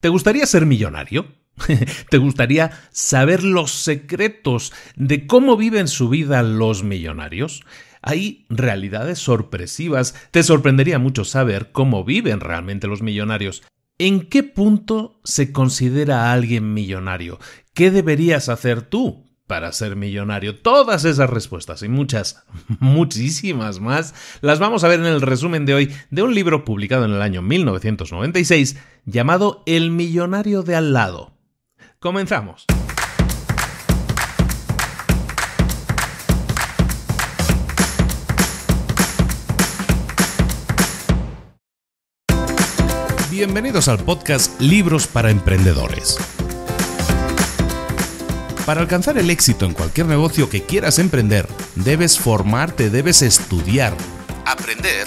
¿Te gustaría ser millonario? ¿Te gustaría saber los secretos de cómo viven su vida los millonarios? Hay realidades sorpresivas. Te sorprendería mucho saber cómo viven realmente los millonarios. ¿En qué punto se considera a alguien millonario? ¿Qué deberías hacer tú para ser millonario? Todas esas respuestas y muchas, muchísimas más las vamos a ver en el resumen de hoy de un libro publicado en el año 1996 llamado El millonario de al lado. Comenzamos. Bienvenidos al podcast Libros para Emprendedores para alcanzar el éxito en cualquier negocio que quieras emprender, debes formarte, debes estudiar, aprender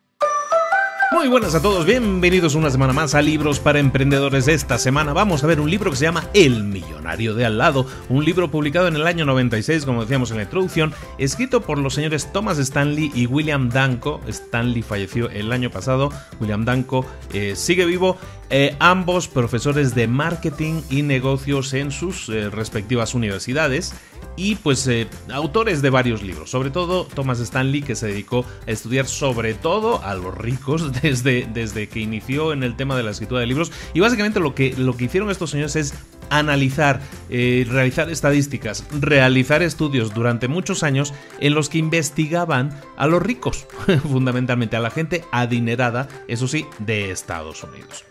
Muy buenas a todos, bienvenidos una semana más a Libros para Emprendedores. Esta semana vamos a ver un libro que se llama El Millonario de Al lado, un libro publicado en el año 96, como decíamos en la introducción, escrito por los señores Thomas Stanley y William Danko. Stanley falleció el año pasado, William Danko eh, sigue vivo, eh, ambos profesores de marketing y negocios en sus eh, respectivas universidades y pues eh, autores de varios libros, sobre todo Thomas Stanley que se dedicó a estudiar sobre todo a los ricos desde, desde que inició en el tema de la escritura de libros y básicamente lo que, lo que hicieron estos señores es analizar, eh, realizar estadísticas, realizar estudios durante muchos años en los que investigaban a los ricos, fundamentalmente a la gente adinerada, eso sí, de Estados Unidos.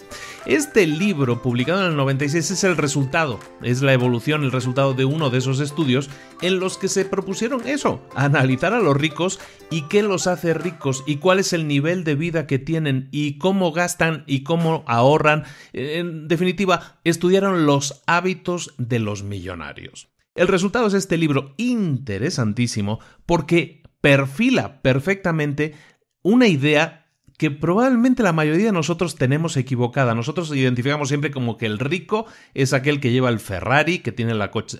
Este libro, publicado en el 96, es el resultado, es la evolución, el resultado de uno de esos estudios en los que se propusieron eso, analizar a los ricos y qué los hace ricos y cuál es el nivel de vida que tienen y cómo gastan y cómo ahorran. En definitiva, estudiaron los hábitos de los millonarios. El resultado es este libro interesantísimo porque perfila perfectamente una idea que probablemente la mayoría de nosotros tenemos equivocada. Nosotros identificamos siempre como que el rico es aquel que lleva el Ferrari, que tiene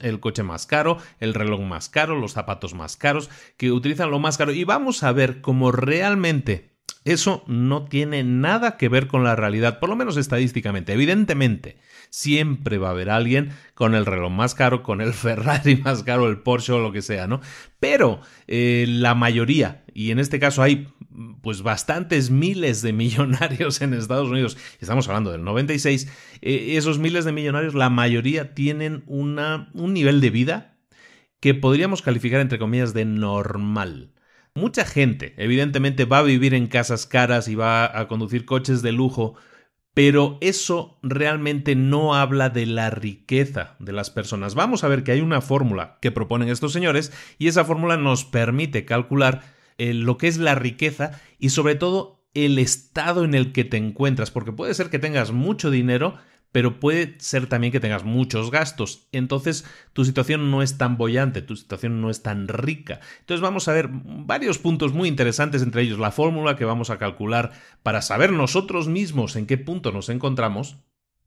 el coche más caro, el reloj más caro, los zapatos más caros, que utilizan lo más caro. Y vamos a ver cómo realmente eso no tiene nada que ver con la realidad, por lo menos estadísticamente. Evidentemente, siempre va a haber alguien con el reloj más caro, con el Ferrari más caro, el Porsche o lo que sea, ¿no? Pero eh, la mayoría, y en este caso hay pues bastantes miles de millonarios en Estados Unidos, estamos hablando del 96, eh, esos miles de millonarios, la mayoría tienen una, un nivel de vida que podríamos calificar entre comillas de normal. Mucha gente, evidentemente, va a vivir en casas caras y va a conducir coches de lujo, pero eso realmente no habla de la riqueza de las personas. Vamos a ver que hay una fórmula que proponen estos señores y esa fórmula nos permite calcular eh, lo que es la riqueza y sobre todo el estado en el que te encuentras, porque puede ser que tengas mucho dinero, pero puede ser también que tengas muchos gastos. Entonces tu situación no es tan bollante, tu situación no es tan rica. Entonces vamos a ver varios puntos muy interesantes, entre ellos la fórmula que vamos a calcular para saber nosotros mismos en qué punto nos encontramos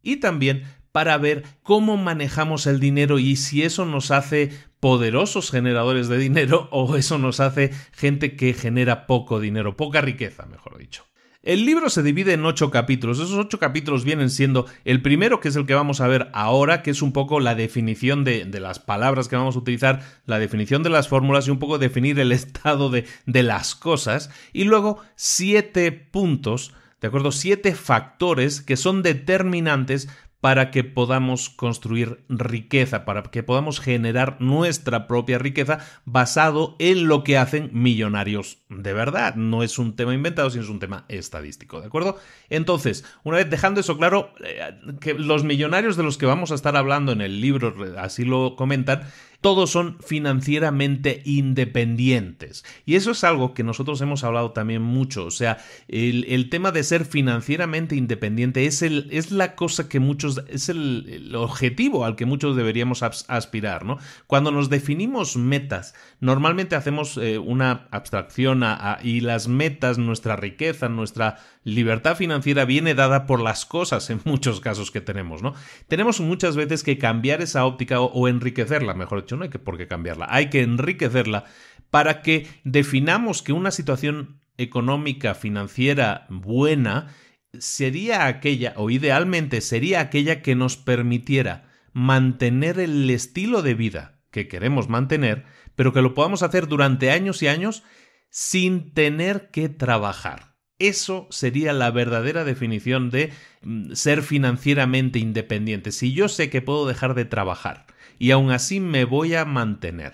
y también para ver cómo manejamos el dinero y si eso nos hace poderosos generadores de dinero o eso nos hace gente que genera poco dinero, poca riqueza, mejor dicho. El libro se divide en ocho capítulos. Esos ocho capítulos vienen siendo el primero, que es el que vamos a ver ahora, que es un poco la definición de, las palabras que vamos a utilizar, la definición de las fórmulas y un poco definir el estado de, de las cosas. Y luego siete puntos, ¿de acuerdo? Siete factores que son determinantes para que podamos construir riqueza, para que podamos generar nuestra propia riqueza basado en lo que hacen millonarios de verdad. No es un tema inventado, sino es un tema estadístico, ¿de acuerdo? Entonces, una vez dejando eso claro, eh, que los millonarios de los que vamos a estar hablando en el libro, así lo comentan, todos son financieramente independientes. Y eso es algo que nosotros hemos hablado también mucho. O sea, el, tema de ser financieramente independiente es, el, es la cosa que muchos, es el, objetivo al que muchos deberíamos aspirar, ¿no? Cuando nos definimos metas, normalmente hacemos eh, una abstracción y las metas, nuestra riqueza, nuestra libertad financiera viene dada por las cosas en muchos casos que tenemos, ¿no? Tenemos muchas veces que cambiar esa óptica o, o enriquecerla, mejor dicho no hay que, por qué cambiarla, hay que enriquecerla para que definamos que una situación económica, financiera buena sería aquella, o idealmente sería aquella que nos permitiera mantener el estilo de vida que queremos mantener, pero que lo podamos hacer durante años y años sin tener que trabajar. Eso sería la verdadera definición de mm, ser financieramente independiente. Si yo sé que puedo dejar de trabajar y aún así me voy a mantener.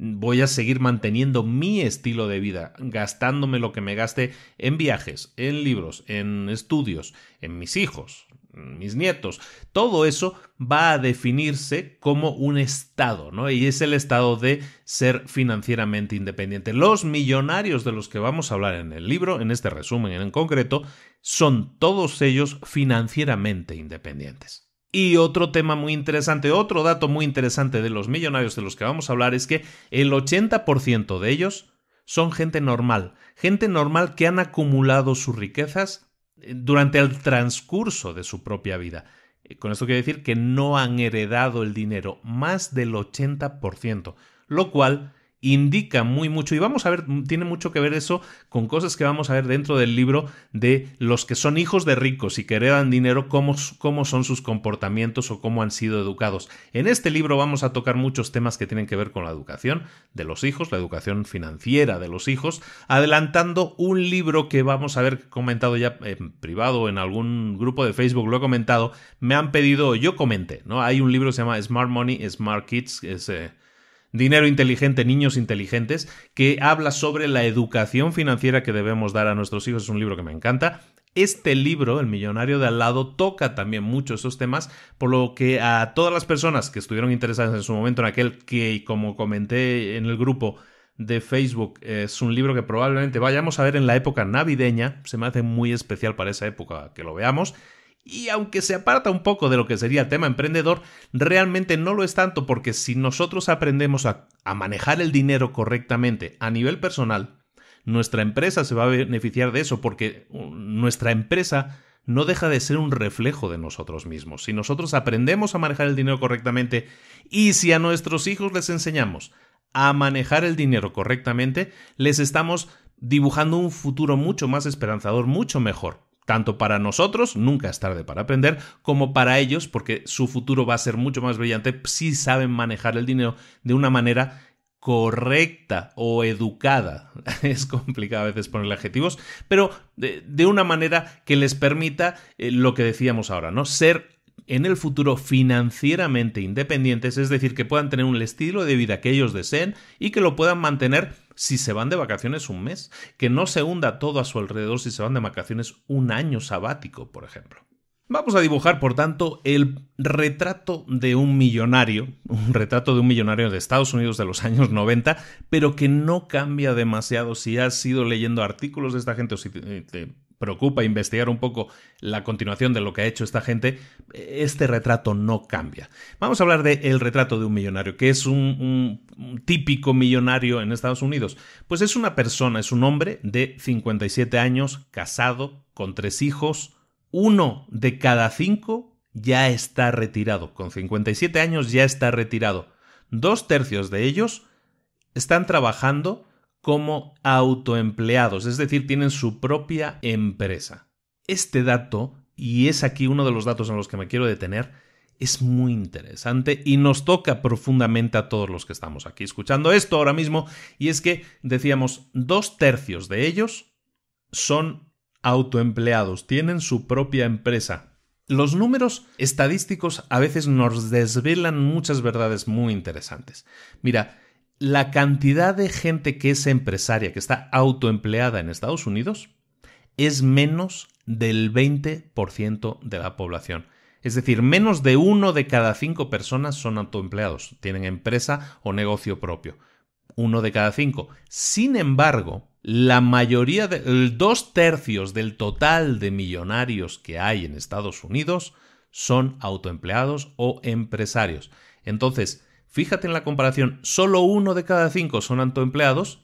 Voy a seguir manteniendo mi estilo de vida, gastándome lo que me gaste en viajes, en libros, en estudios, en mis hijos, mis nietos. Todo eso va a definirse como un estado, ¿no? Y es el estado de ser financieramente independiente. Los millonarios de los que vamos a hablar en el libro, en este resumen en concreto, son todos ellos financieramente independientes. Y otro tema muy interesante, otro dato muy interesante de los millonarios de los que vamos a hablar es que el 80% de ellos son gente normal, gente normal que han acumulado sus riquezas eh, durante el transcurso de su propia vida. Eh, con esto quiero decir que no han heredado el dinero, más del 80%, lo cual indica muy mucho y vamos a ver, tiene mucho que ver eso con cosas que vamos a ver dentro del libro de los que son hijos de ricos y que heredan dinero, cómo, cómo son sus comportamientos o cómo han sido educados. En este libro vamos a tocar muchos temas que tienen que ver con la educación de los hijos, la educación financiera de los hijos, adelantando un libro que vamos a ver comentado ya en privado, en algún grupo de Facebook, lo he comentado, me han pedido, yo comenté, ¿no? Hay un libro que se llama Smart Money, Smart Kids, es... Eh, Dinero inteligente, niños inteligentes, que habla sobre la educación financiera que debemos dar a nuestros hijos. Es un libro que me encanta. Este libro, El millonario de al lado, toca también mucho esos temas, por lo que a todas las personas que estuvieron interesadas en su momento en aquel que, como comenté en el grupo, de Facebook. Es un libro que probablemente vayamos a ver en la época navideña. Se me hace muy especial para esa época que lo veamos. Y aunque se aparta un poco de lo que sería el tema emprendedor, realmente no lo es tanto porque si nosotros aprendemos a, a manejar el dinero correctamente a nivel personal, nuestra empresa se va a beneficiar de eso porque uh, nuestra empresa no deja de ser un reflejo de nosotros mismos. Si nosotros aprendemos a manejar el dinero correctamente y si a nuestros hijos les enseñamos a manejar el dinero correctamente, les estamos dibujando un futuro mucho más esperanzador, mucho mejor. Tanto para nosotros, nunca es tarde para aprender, como para ellos, porque su futuro va a ser mucho más brillante si saben manejar el dinero de una manera correcta o educada. Es complicado a veces poner adjetivos, pero de, una manera que les permita eh, lo que decíamos ahora, ¿no? Ser en el futuro financieramente independientes, es decir, que puedan tener un estilo de vida que ellos deseen y que lo puedan mantener si se van de vacaciones un mes, que no se hunda todo a su alrededor si se van de vacaciones un año sabático, por ejemplo. Vamos a dibujar, por tanto, el retrato de un millonario, un retrato de un millonario de Estados Unidos de los años 90, pero que no cambia demasiado si has ido leyendo artículos de esta gente o si te preocupa investigar un poco la continuación de lo que ha hecho esta gente, este retrato no cambia. Vamos a hablar de El retrato de un millonario, que es un, un típico millonario en Estados Unidos. Pues es una persona, es un hombre de 57 años, casado, con tres hijos, uno de cada cinco ya está retirado, con 57 años ya está retirado. Dos tercios de ellos están trabajando como autoempleados, es decir, tienen su propia empresa. Este dato, y es aquí uno de los datos en los que me quiero detener, es muy interesante y nos toca profundamente a todos los que estamos aquí escuchando esto ahora mismo, y es que decíamos, dos tercios de ellos son autoempleados, tienen su propia empresa. Los números estadísticos a veces nos desvelan muchas verdades muy interesantes. Mira, la cantidad de gente que es empresaria, que está autoempleada en Estados Unidos, es menos del 20% de la población. Es decir, menos de uno de cada cinco personas son autoempleados, tienen empresa o negocio propio. Uno de cada cinco. Sin embargo, la mayoría de dos tercios del total de millonarios que hay en Estados Unidos son autoempleados o empresarios. Entonces, Fíjate en la comparación, solo uno de cada cinco son autoempleados,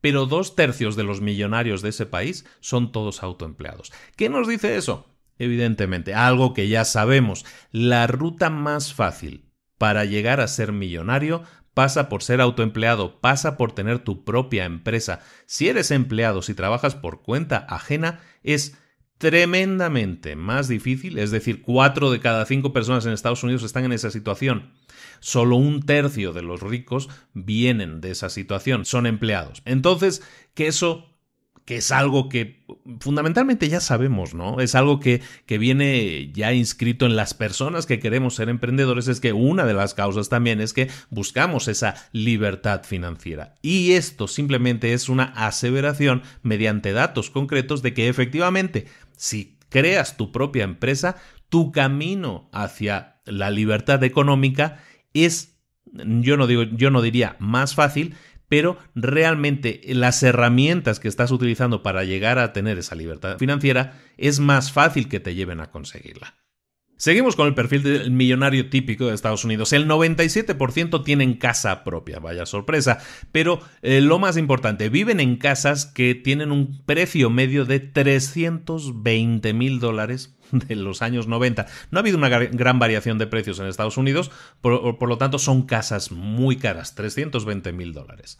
pero dos tercios de los millonarios de ese país son todos autoempleados. ¿Qué nos dice eso? Evidentemente, algo que ya sabemos, la ruta más fácil para llegar a ser millonario pasa por ser autoempleado, pasa por tener tu propia empresa. Si eres empleado, si trabajas por cuenta ajena, es tremendamente más difícil, es decir, cuatro de cada cinco personas en Estados Unidos están en esa situación. Solo un tercio de los ricos vienen de esa situación, son empleados. Entonces, que eso que es algo que fundamentalmente ya sabemos, ¿no? Es algo que, que, viene ya inscrito en las personas que queremos ser emprendedores, es que una de las causas también es que buscamos esa libertad financiera. Y esto simplemente es una aseveración mediante datos concretos de que efectivamente, si creas tu propia empresa, tu camino hacia la libertad económica es, yo no digo, yo no diría más fácil, pero realmente eh, las herramientas que estás utilizando para llegar a tener esa libertad financiera es más fácil que te lleven a conseguirla. Seguimos con el perfil del millonario típico de Estados Unidos. El 97% tienen casa propia, vaya sorpresa. Pero eh, lo más importante, viven en casas que tienen un precio medio de 320 mil dólares de los años 90. No ha habido una gran variación de precios en Estados Unidos, por, por lo tanto son casas muy caras, 320 mil dólares.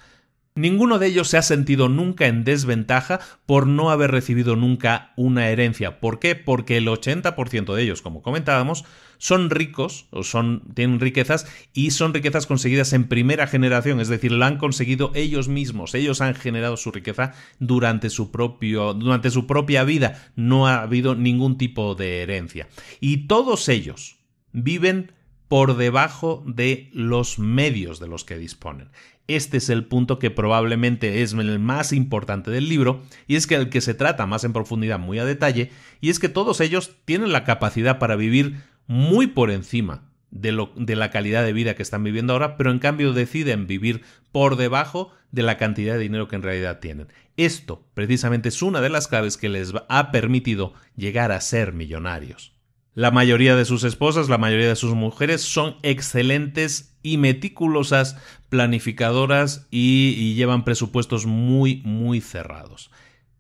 Ninguno de ellos se ha sentido nunca en desventaja por no haber recibido nunca una herencia. ¿Por qué? Porque el 80% de ellos, como comentábamos, son ricos o son, tienen riquezas y son riquezas conseguidas en primera generación, es decir, la han conseguido ellos mismos, ellos han generado su riqueza durante su, propio, durante su propia vida, no ha habido ningún tipo de herencia. Y todos ellos viven por debajo de los medios de los que disponen este es el punto que probablemente es el más importante del libro, y es que el que se trata más en profundidad, muy a detalle, y es que todos ellos tienen la capacidad para vivir muy por encima de, lo, de la calidad de vida que están viviendo ahora, pero en cambio deciden vivir por debajo de la cantidad de dinero que en realidad tienen. Esto precisamente es una de las claves que les ha permitido llegar a ser millonarios. La mayoría de sus esposas, la mayoría de sus mujeres son excelentes y meticulosas, planificadoras y, llevan presupuestos muy, muy cerrados.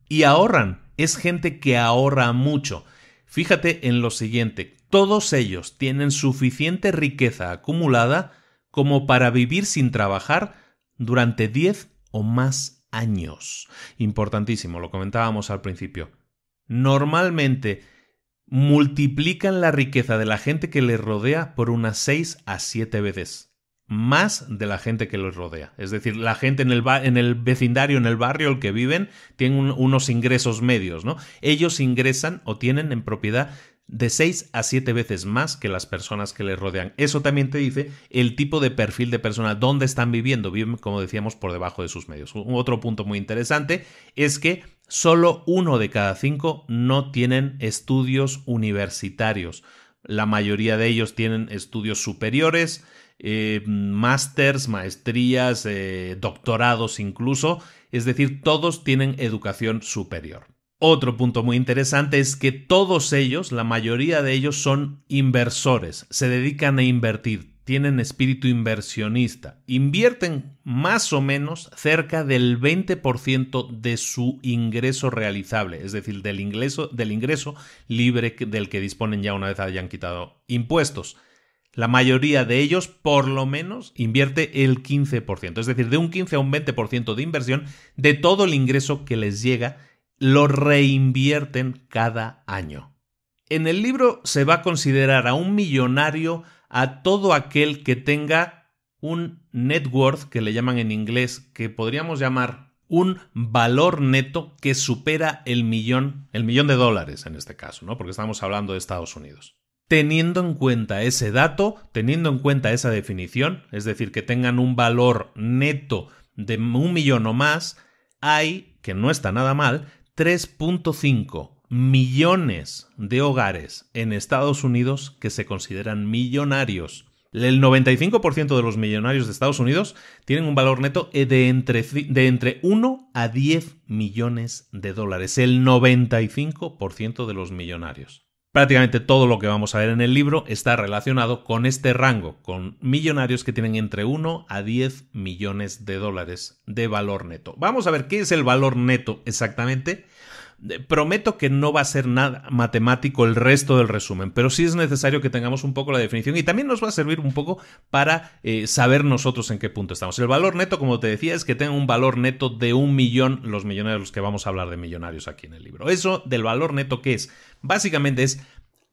Y ahorran, es gente que ahorra mucho. Fíjate en lo siguiente, todos ellos tienen suficiente riqueza acumulada como para vivir sin trabajar durante 10 o más años. Importantísimo, lo comentábamos al principio. Normalmente multiplican la riqueza de la gente que les rodea por unas 6 a 7 veces más de la gente que los rodea. Es decir, la gente en el, en el vecindario, en el barrio en el que viven, tiene unos ingresos medios, ¿no? Ellos ingresan o tienen en propiedad de 6 a 7 veces más que las personas que les rodean. Eso también te dice el tipo de perfil de persona, dónde están viviendo, viven, como decíamos, por debajo de sus medios. otro punto muy interesante es que solo uno de cada cinco no tienen estudios universitarios. La mayoría de ellos tienen estudios superiores, eh, maestrías, eh, doctorados incluso, es decir, todos tienen educación superior. Otro punto muy interesante es que todos ellos, la mayoría de ellos son inversores, se dedican a invertir, tienen espíritu inversionista, invierten más o menos cerca del 20% de su ingreso realizable, es decir, del ingreso, del ingreso libre del que disponen ya una vez hayan quitado impuestos la mayoría de ellos por lo menos invierte el 15%, es decir, de un 15 a un 20% de inversión de todo el ingreso que les llega, lo reinvierten cada año. En el libro se va a considerar a un millonario a todo aquel que tenga un net worth, que le llaman en inglés, que podríamos llamar un valor neto que supera el millón, el millón de dólares en este caso, ¿no? Porque estamos hablando de Estados Unidos teniendo en cuenta ese dato, teniendo en cuenta esa definición, es decir, que tengan un valor neto de un millón o más, hay, que no está nada mal, 3.5 millones de hogares en Estados Unidos que se consideran millonarios. El 95% de los millonarios de Estados Unidos tienen un valor neto de entre, de entre 1 a 10 millones de dólares. El 95% de los millonarios. Prácticamente todo lo que vamos a ver en el libro está relacionado con este rango, con millonarios que tienen entre 1 a 10 millones de dólares de valor neto. Vamos a ver qué es el valor neto exactamente. Prometo que no va a ser nada matemático el resto del resumen, pero sí es necesario que tengamos un poco la definición y también nos va a servir un poco para eh, saber nosotros en qué punto estamos. El valor neto, como te decía, es que tenga un valor neto de un millón los millonarios, los que vamos a hablar de millonarios aquí en el libro. Eso del valor neto, ¿qué es? Básicamente es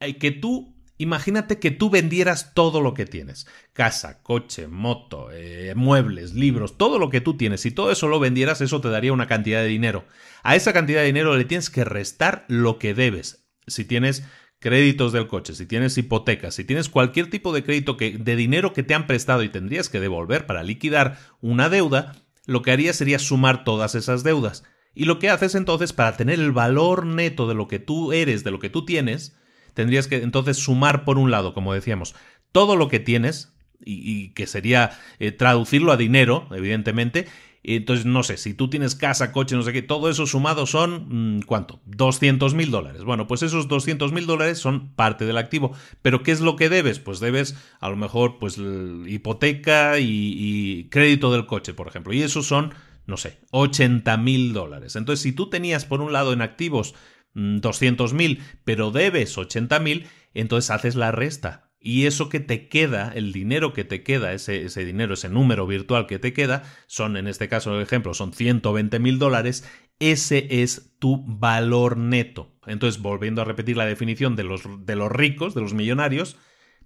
eh, que tú, imagínate que tú vendieras todo lo que tienes. Casa, coche, moto, eh, muebles, libros, todo lo que tú tienes. Si todo eso lo vendieras, eso te daría una cantidad de dinero. A esa cantidad de dinero le tienes que restar lo que debes. Si tienes créditos del coche, si tienes hipotecas, si tienes cualquier tipo de crédito que, de dinero que te han prestado y tendrías que devolver para liquidar una deuda, lo que haría sería sumar todas esas deudas. Y lo que haces entonces para tener el valor neto de lo que tú eres, de lo que tú tienes, tendrías que entonces sumar por un lado, como decíamos, todo lo que tienes, y, que sería eh, traducirlo a dinero, evidentemente. Entonces, no sé, si tú tienes casa, coche, no sé qué, todo eso sumado son, mm, ¿cuánto? 200 mil dólares. Bueno, pues esos 200 mil dólares son parte del activo. Pero ¿qué es lo que debes? Pues debes a lo mejor pues hipoteca y crédito del coche, por ejemplo. Y esos son no sé, 80 mil dólares. Entonces, si tú tenías por un lado en activos 200 mm, mil, pero debes 80 mil, entonces haces la resta. Y eso que te queda, el dinero que te queda, ese, dinero, ese número virtual que te queda, son en este caso, por ejemplo, son 120 mil dólares, ese es tu valor neto. Entonces, volviendo a repetir la definición de los, de los ricos, de los millonarios,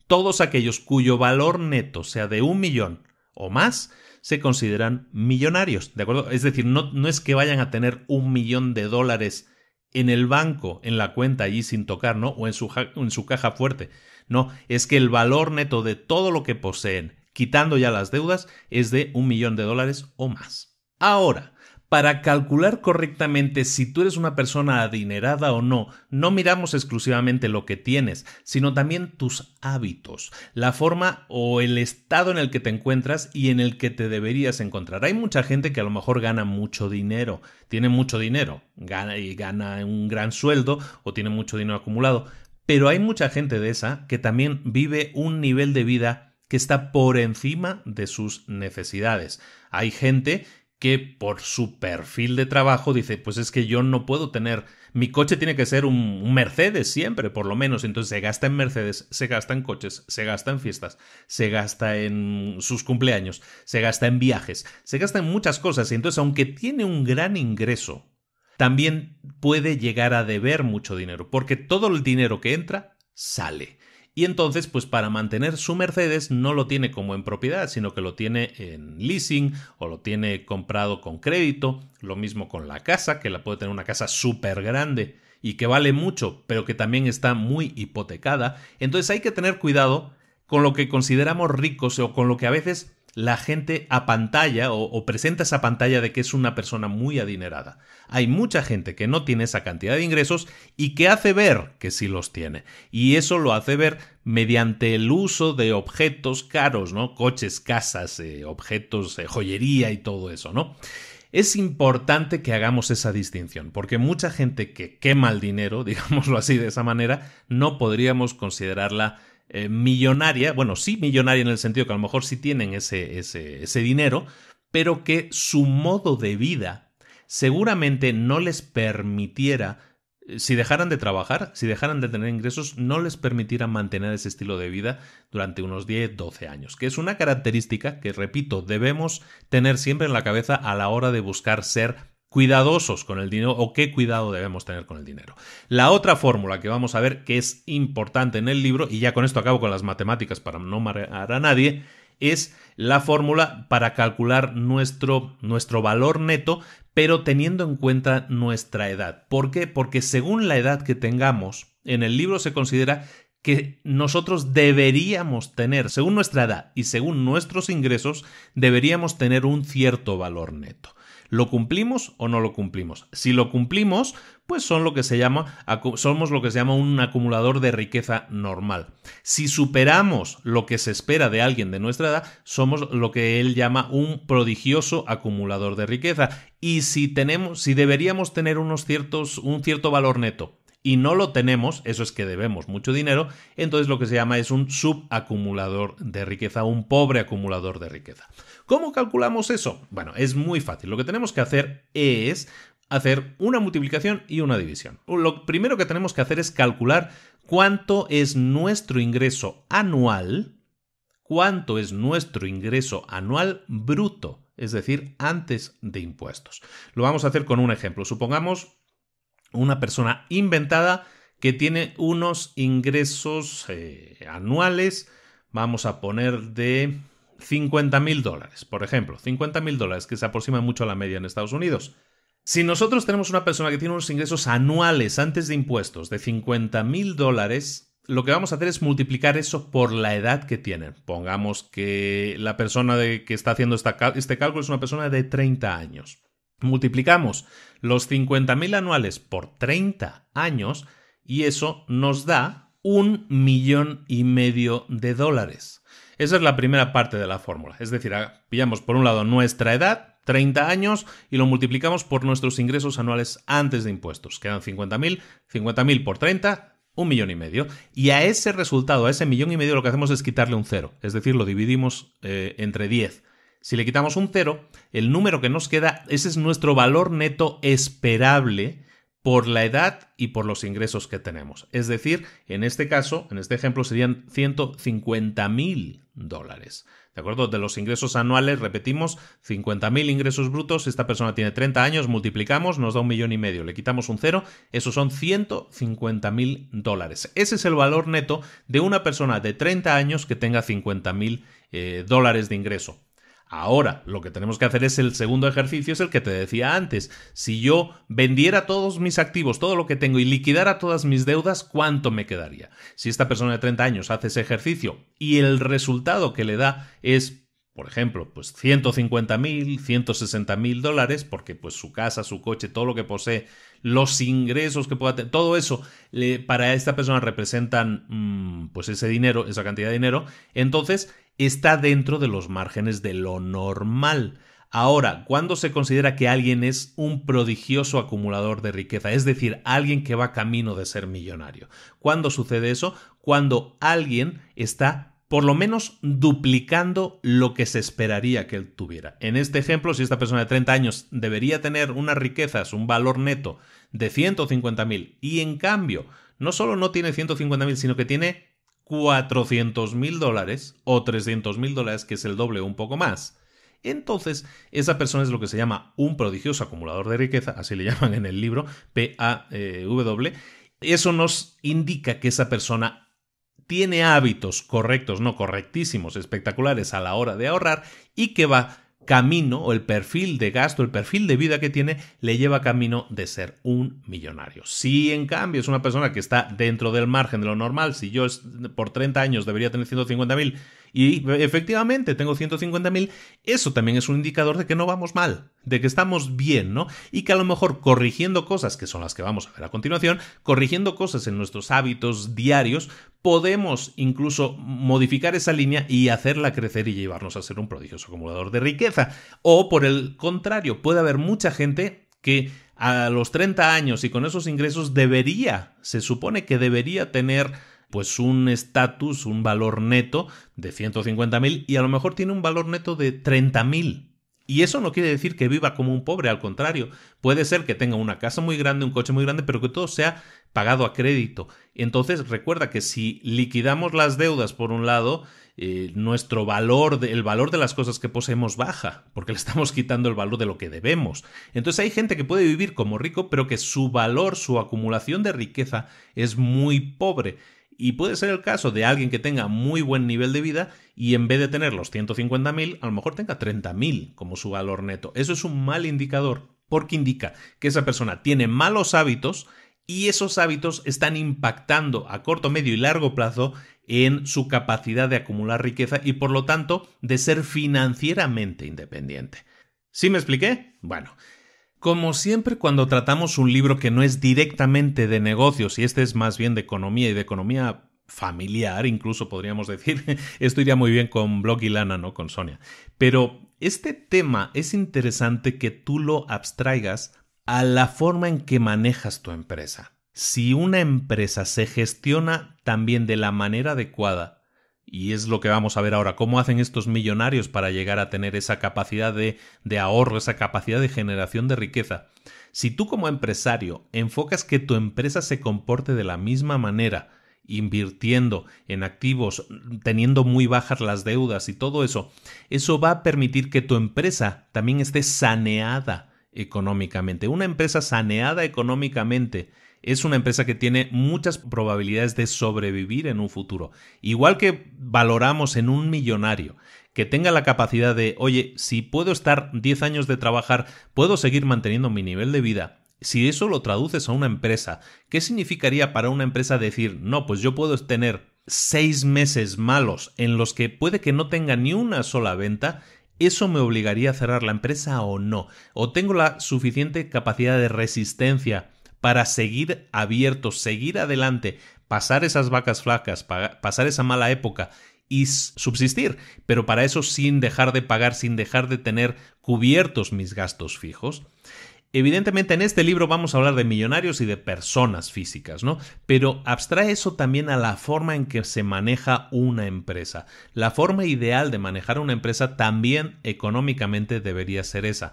todos aquellos cuyo valor neto sea de un millón o más, se consideran millonarios, ¿de acuerdo? Es decir, no, no es que vayan a tener un millón de dólares en el banco, en la cuenta allí sin tocar, ¿no? O en su, en su caja fuerte. No, es que el valor neto de todo lo que poseen, quitando ya las deudas, es de un millón de dólares o más. Ahora, para calcular correctamente si tú eres una persona adinerada o no, no miramos exclusivamente lo que tienes, sino también tus hábitos, la forma o el estado en el que te encuentras y en el que te deberías encontrar. Hay mucha gente que a lo mejor gana mucho dinero, tiene mucho dinero, gana y gana un gran sueldo o tiene mucho dinero acumulado, pero hay mucha gente de esa que también vive un nivel de vida que está por encima de sus necesidades. Hay gente que por su perfil de trabajo dice, pues es que yo no puedo tener, mi coche tiene que ser un, Mercedes siempre, por lo menos. Entonces se gasta en Mercedes, se gasta en coches, se gasta en fiestas, se gasta en sus cumpleaños, se gasta en viajes, se gasta en muchas cosas. Y entonces, aunque tiene un gran ingreso, también puede llegar a deber mucho dinero, porque todo el dinero que entra sale y entonces pues para mantener su Mercedes no lo tiene como en propiedad, sino que lo tiene en leasing o lo tiene comprado con crédito, lo mismo con la casa, que la puede tener una casa súper grande y que vale mucho, pero que también está muy hipotecada, entonces hay que tener cuidado con lo que consideramos ricos o con lo que a veces la gente a pantalla o, presenta esa pantalla de que es una persona muy adinerada. Hay mucha gente que no tiene esa cantidad de ingresos y que hace ver que sí los tiene. Y eso lo hace ver mediante el uso de objetos caros, ¿no? Coches, casas, eh, objetos, eh, joyería y todo eso, ¿no? Es importante que hagamos esa distinción, porque mucha gente que quema el dinero, digámoslo así de esa manera, no podríamos considerarla eh, millonaria, bueno, sí millonaria en el sentido que a lo mejor sí tienen ese, ese, dinero, pero que su modo de vida seguramente no les permitiera eh, si dejaran de trabajar, si dejaran de tener ingresos, no les permitiera mantener ese estilo de vida durante unos 10, 12 años, que es una característica que, repito, debemos tener siempre en la cabeza a la hora de buscar ser cuidadosos con el dinero o qué cuidado debemos tener con el dinero. La otra fórmula que vamos a ver que es importante en el libro, y ya con esto acabo con las matemáticas para no marear a nadie, es la fórmula para calcular nuestro, nuestro, valor neto, pero teniendo en cuenta nuestra edad. ¿Por qué? Porque según la edad que tengamos, en el libro se considera que nosotros deberíamos tener, según nuestra edad y según nuestros ingresos, deberíamos tener un cierto valor neto. ¿Lo cumplimos o no lo cumplimos? Si lo cumplimos, pues son lo que se llama, somos lo que se llama un acumulador de riqueza normal. Si superamos lo que se espera de alguien de nuestra edad, somos lo que él llama un prodigioso acumulador de riqueza. Y si tenemos, si deberíamos tener unos ciertos, un cierto valor neto, y no lo tenemos, eso es que debemos mucho dinero, entonces lo que se llama es un subacumulador de riqueza, un pobre acumulador de riqueza. ¿Cómo calculamos eso? Bueno, es muy fácil. Lo que tenemos que hacer es hacer una multiplicación y una división. Lo primero que tenemos que hacer es calcular cuánto es nuestro ingreso anual, cuánto es nuestro ingreso anual bruto, es decir, antes de impuestos. Lo vamos a hacer con un ejemplo. Supongamos una persona inventada que tiene unos ingresos eh, anuales, vamos a poner de 50.000 mil dólares, por ejemplo, 50.000 mil dólares que se aproxima mucho a la media en Estados Unidos. Si nosotros tenemos una persona que tiene unos ingresos anuales antes de impuestos de 50.000 mil dólares, lo que vamos a hacer es multiplicar eso por la edad que tienen. Pongamos que la persona que está haciendo este cálculo es una persona de 30 años. Multiplicamos los 50.000 anuales por 30 años y eso nos da un millón y medio de dólares. Esa es la primera parte de la fórmula. Es decir, ah, pillamos por un lado nuestra edad, 30 años, y lo multiplicamos por nuestros ingresos anuales antes de impuestos. Quedan 50.000, 50.000 por 30, un millón y medio. Y a ese resultado, a ese millón y medio, lo que hacemos es quitarle un cero. Es decir, lo dividimos eh, entre 10. Si le quitamos un cero, el número que nos queda, ese es nuestro valor neto esperable por la edad y por los ingresos que tenemos. Es decir, en este caso, en este ejemplo, serían 150 mil dólares. ¿De acuerdo? De los ingresos anuales, repetimos, 50 mil ingresos brutos. Esta persona tiene 30 años, multiplicamos, nos da un millón y medio, le quitamos un cero, esos son 150 mil dólares. Ese es el valor neto de una persona de 30 años que tenga 50 mil eh, dólares de ingreso. Ahora, lo que tenemos que hacer es el segundo ejercicio, es el que te decía antes. Si yo vendiera todos mis activos, todo lo que tengo y liquidara todas mis deudas, ¿cuánto me quedaría? Si esta persona de 30 años hace ese ejercicio y el resultado que le da es, por ejemplo, pues 150 mil, 160 mil dólares, porque pues su casa, su coche, todo lo que posee, los ingresos que pueda tener, todo eso para esta persona representan mm, pues ese dinero, esa cantidad de dinero, entonces está dentro de los márgenes de lo normal. Ahora, ¿cuándo se considera que alguien es un prodigioso acumulador de riqueza? Es decir, alguien que va camino de ser millonario. ¿Cuándo sucede eso? Cuando alguien está por lo menos duplicando lo que se esperaría que él tuviera. En este ejemplo, si esta persona de 30 años debería tener unas riquezas, un valor neto de 150.000 y en cambio no solo no tiene 150.000, sino que tiene 400 mil dólares o 300 mil dólares, que es el doble o un poco más, entonces esa persona es lo que se llama un prodigioso acumulador de riqueza, así le llaman en el libro, P eh, W Eso nos indica que esa persona tiene hábitos correctos, no correctísimos, espectaculares a la hora de ahorrar y que va camino o el perfil de gasto, el perfil de vida que tiene, le lleva camino de ser un millonario. Si en cambio es una persona que está dentro del margen de lo normal, si yo por 30 años debería tener 150 mil y efectivamente, tengo 150 mil. Eso también es un indicador de que no vamos mal, de que estamos bien, ¿no? Y que a lo mejor corrigiendo cosas, que son las que vamos a ver a continuación, corrigiendo cosas en nuestros hábitos diarios, podemos incluso modificar esa línea y hacerla crecer y llevarnos a ser un prodigioso acumulador de riqueza. O por el contrario, puede haber mucha gente que a los 30 años y con esos ingresos debería, se supone que debería tener pues un estatus, un valor neto de 150.000 y a lo mejor tiene un valor neto de 30.000. Y eso no quiere decir que viva como un pobre, al contrario, puede ser que tenga una casa muy grande, un coche muy grande, pero que todo sea pagado a crédito. Entonces, recuerda que si liquidamos las deudas por un lado, eh, nuestro valor, el valor de las cosas que poseemos baja, porque le estamos quitando el valor de lo que debemos. Entonces hay gente que puede vivir como rico, pero que su valor, su acumulación de riqueza es muy pobre. Y puede ser el caso de alguien que tenga muy buen nivel de vida y en vez de tener los 150.000, a lo mejor tenga 30.000 como su valor neto. Eso es un mal indicador porque indica que esa persona tiene malos hábitos y esos hábitos están impactando a corto, medio y largo plazo en su capacidad de acumular riqueza y por lo tanto de ser financieramente independiente. ¿Sí me expliqué? Bueno, como siempre cuando tratamos un libro que no es directamente de negocios, y este es más bien de economía y de economía familiar, incluso podríamos decir, esto iría muy bien con blog y Lana, ¿no? Con Sonia. Pero este tema es interesante que tú lo abstraigas a la forma en que manejas tu empresa. Si una empresa se gestiona también de la manera adecuada, y es lo que vamos a ver ahora, cómo hacen estos millonarios para llegar a tener esa capacidad de, ahorro, esa capacidad de generación de riqueza. Si tú como empresario enfocas que tu empresa se comporte de la misma manera, invirtiendo en activos, teniendo muy bajas las deudas y todo eso, eso va a permitir que tu empresa también esté saneada económicamente. Una empresa saneada económicamente es una empresa que tiene muchas probabilidades de sobrevivir en un futuro. Igual que valoramos en un millonario que tenga la capacidad de, oye, si puedo estar 10 años de trabajar, puedo seguir manteniendo mi nivel de vida. Si eso lo traduces a una empresa, ¿qué significaría para una empresa decir, no, pues yo puedo tener seis meses malos en los que puede que no tenga ni una sola venta, ¿eso me obligaría a cerrar la empresa o no? ¿O tengo la suficiente capacidad de resistencia para seguir abiertos, seguir adelante, pasar esas vacas flacas, pasar esa mala época y subsistir, pero para eso sin dejar de pagar, sin dejar de tener cubiertos mis gastos fijos. Evidentemente en este libro vamos a hablar de millonarios y de personas físicas, ¿no? Pero abstrae eso también a la forma en que se maneja una empresa. La forma ideal de manejar una empresa también económicamente debería ser esa.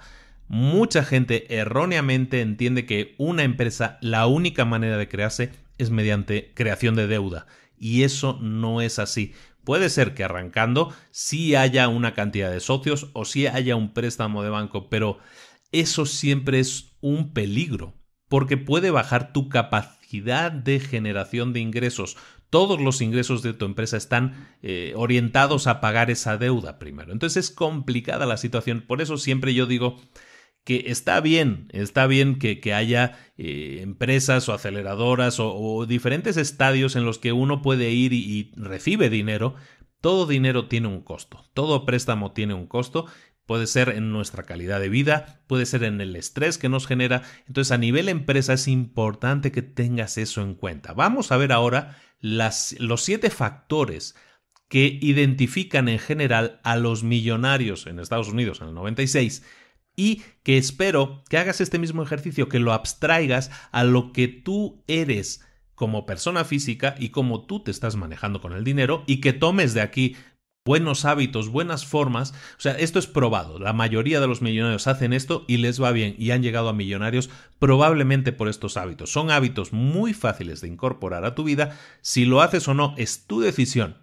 Mucha gente erróneamente entiende que una empresa, la única manera de crearse es mediante creación de deuda. Y eso no es así. Puede ser que arrancando sí haya una cantidad de socios o sí haya un préstamo de banco, pero eso siempre es un peligro, porque puede bajar tu capacidad de generación de ingresos. Todos los ingresos de tu empresa están eh, orientados a pagar esa deuda primero. Entonces es complicada la situación. Por eso siempre yo digo que está bien, está bien que, haya eh, empresas o aceleradoras o, diferentes estadios en los que uno puede ir y, y recibe dinero. Todo dinero tiene un costo, todo préstamo tiene un costo puede ser en nuestra calidad de vida, puede ser en el estrés que nos genera. Entonces a nivel empresa es importante que tengas eso en cuenta. Vamos a ver ahora las, los siete factores que identifican en general a los millonarios en Estados Unidos en el 96 y que espero que hagas este mismo ejercicio, que lo abstraigas a lo que tú eres como persona física y cómo tú te estás manejando con el dinero y que tomes de aquí buenos hábitos, buenas formas. O sea, esto es probado. La mayoría de los millonarios hacen esto y les va bien y han llegado a millonarios probablemente por estos hábitos. Son hábitos muy fáciles de incorporar a tu vida. Si lo haces o no es tu decisión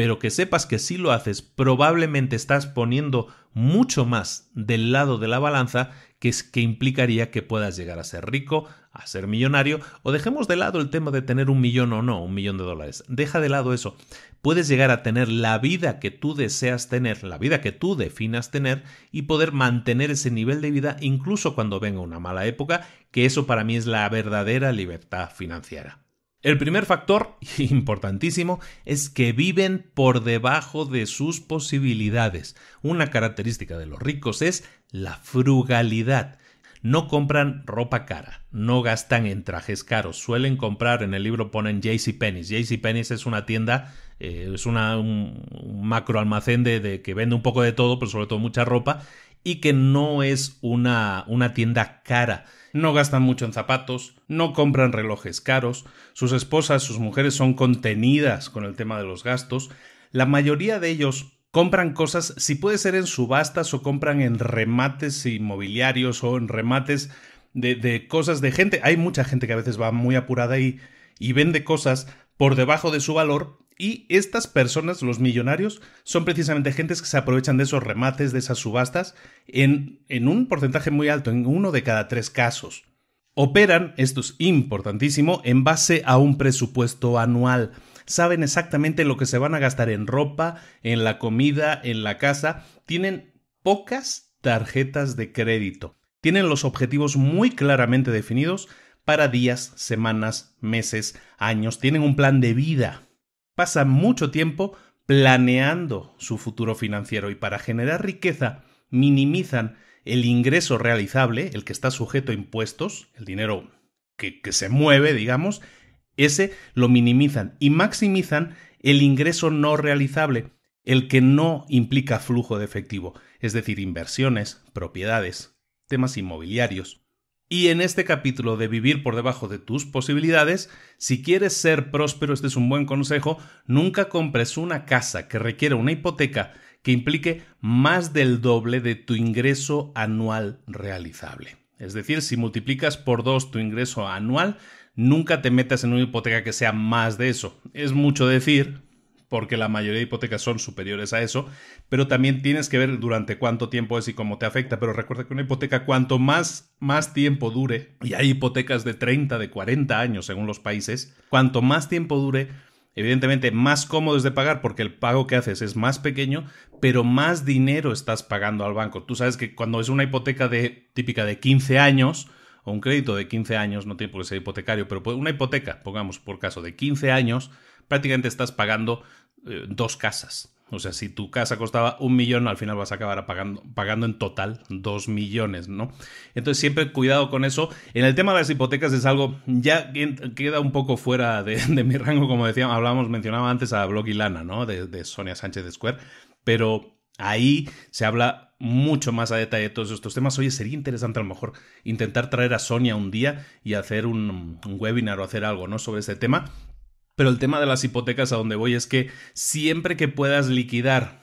pero que sepas que si lo haces probablemente estás poniendo mucho más del lado de la balanza que es que implicaría que puedas llegar a ser rico, a ser millonario, o dejemos de lado el tema de tener un millón o no, un millón de dólares. Deja de lado eso. Puedes llegar a tener la vida que tú deseas tener, la vida que tú definas tener, y poder mantener ese nivel de vida incluso cuando venga una mala época, que eso para mí es la verdadera libertad financiera. El primer factor, importantísimo, es que viven por debajo de sus posibilidades. Una característica de los ricos es la frugalidad. No compran ropa cara, no gastan en trajes caros, suelen comprar, en el libro ponen JC JCPenney es una tienda, eh, es una, un, un macro almacén de, que vende un poco de todo, pero sobre todo mucha ropa, y que no es una, una tienda cara no gastan mucho en zapatos, no compran relojes caros, sus esposas, sus mujeres son contenidas con el tema de los gastos, la mayoría de ellos compran cosas, si puede ser en subastas o compran en remates inmobiliarios o en remates de, cosas de gente. Hay mucha gente que a veces va muy apurada y vende cosas por debajo de su valor y estas personas, los millonarios, son precisamente gentes que se aprovechan de esos remates, de esas subastas, en, en un porcentaje muy alto, en uno de cada tres casos. Operan, esto es importantísimo, en base a un presupuesto anual. Saben exactamente lo que se van a gastar en ropa, en la comida, en la casa. Tienen pocas tarjetas de crédito. Tienen los objetivos muy claramente definidos para días, semanas, meses, años. Tienen un plan de vida pasan mucho tiempo planeando su futuro financiero y para generar riqueza minimizan el ingreso realizable, el que está sujeto a impuestos, el dinero que, que, se mueve, digamos, ese lo minimizan y maximizan el ingreso no realizable, el que no implica flujo de efectivo, es decir, inversiones, propiedades, temas inmobiliarios. Y en este capítulo de vivir por debajo de tus posibilidades, si quieres ser próspero, este es un buen consejo, nunca compres una casa que requiera una hipoteca que implique más del doble de tu ingreso anual realizable. Es decir, si multiplicas por dos tu ingreso anual, nunca te metas en una hipoteca que sea más de eso. Es mucho decir, porque la mayoría de hipotecas son superiores a eso, pero también tienes que ver durante cuánto tiempo es y cómo te afecta. Pero recuerda que una hipoteca, cuanto más, más tiempo dure, y hay hipotecas de 30, de 40 años según los países, cuanto más tiempo dure, evidentemente más cómodo es de pagar porque el pago que haces es más pequeño, pero más dinero estás pagando al banco. Tú sabes que cuando es una hipoteca de, típica de 15 años, o un crédito de 15 años, no tiene por qué ser hipotecario, pero una hipoteca, pongamos por caso, de 15 años, prácticamente estás pagando eh, dos casas. O sea, si tu casa costaba un millón, al final vas a acabar pagando, pagando, en total dos millones, ¿no? Entonces siempre cuidado con eso. En el tema de las hipotecas es algo ya queda un poco fuera de, mi rango, como decíamos, hablábamos, mencionaba antes a Blog y Lana, ¿no? De, Sonia Sánchez de Square, pero ahí se habla mucho más a detalle de todos estos temas. Oye, sería interesante a lo mejor intentar traer a Sonia un día y hacer un, webinar o hacer algo ¿no? sobre ese tema. Pero el tema de las hipotecas a donde voy es que siempre que puedas liquidar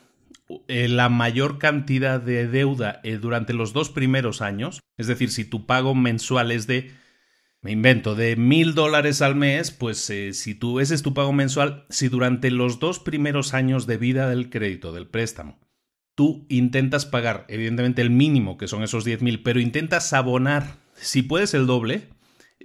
eh, la mayor cantidad de deuda eh, durante los dos primeros años, es decir, si tu pago mensual es de, me invento, de mil dólares al mes, pues eh, si tú, ese es tu pago mensual, si durante los dos primeros años de vida del crédito, del préstamo, tú intentas pagar, evidentemente, el mínimo, que son esos diez mil, pero intentas abonar, si puedes, el doble,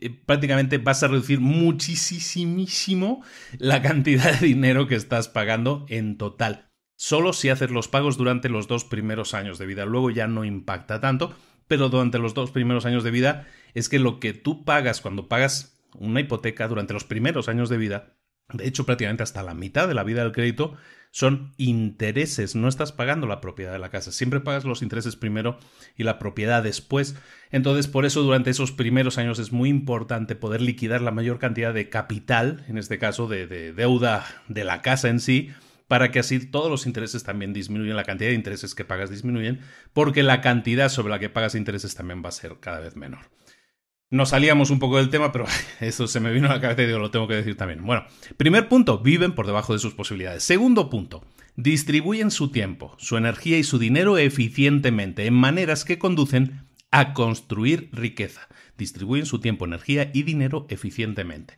eh, prácticamente vas a reducir muchísimo la cantidad de dinero que estás pagando en total. Solo si haces los pagos durante los dos primeros años de vida. Luego ya no impacta tanto, pero durante los dos primeros años de vida es que lo que tú pagas cuando pagas una hipoteca durante los primeros años de vida, de hecho prácticamente hasta la mitad de la vida del crédito, son intereses, no estás pagando la propiedad de la casa, siempre pagas los intereses primero y la propiedad después. Entonces, por eso durante esos primeros años es muy importante poder liquidar la mayor cantidad de capital, en este caso de, deuda de la casa en sí, para que así todos los intereses también disminuyan, la cantidad de intereses que pagas disminuyen, porque la cantidad sobre la que pagas intereses también va a ser cada vez menor. Nos salíamos un poco del tema, pero eso se me vino a la cabeza y digo, lo tengo que decir también. Bueno, primer punto, viven por debajo de sus posibilidades. Segundo punto, distribuyen su tiempo, su energía y su dinero eficientemente en maneras que conducen a construir riqueza. Distribuyen su tiempo, energía y dinero eficientemente.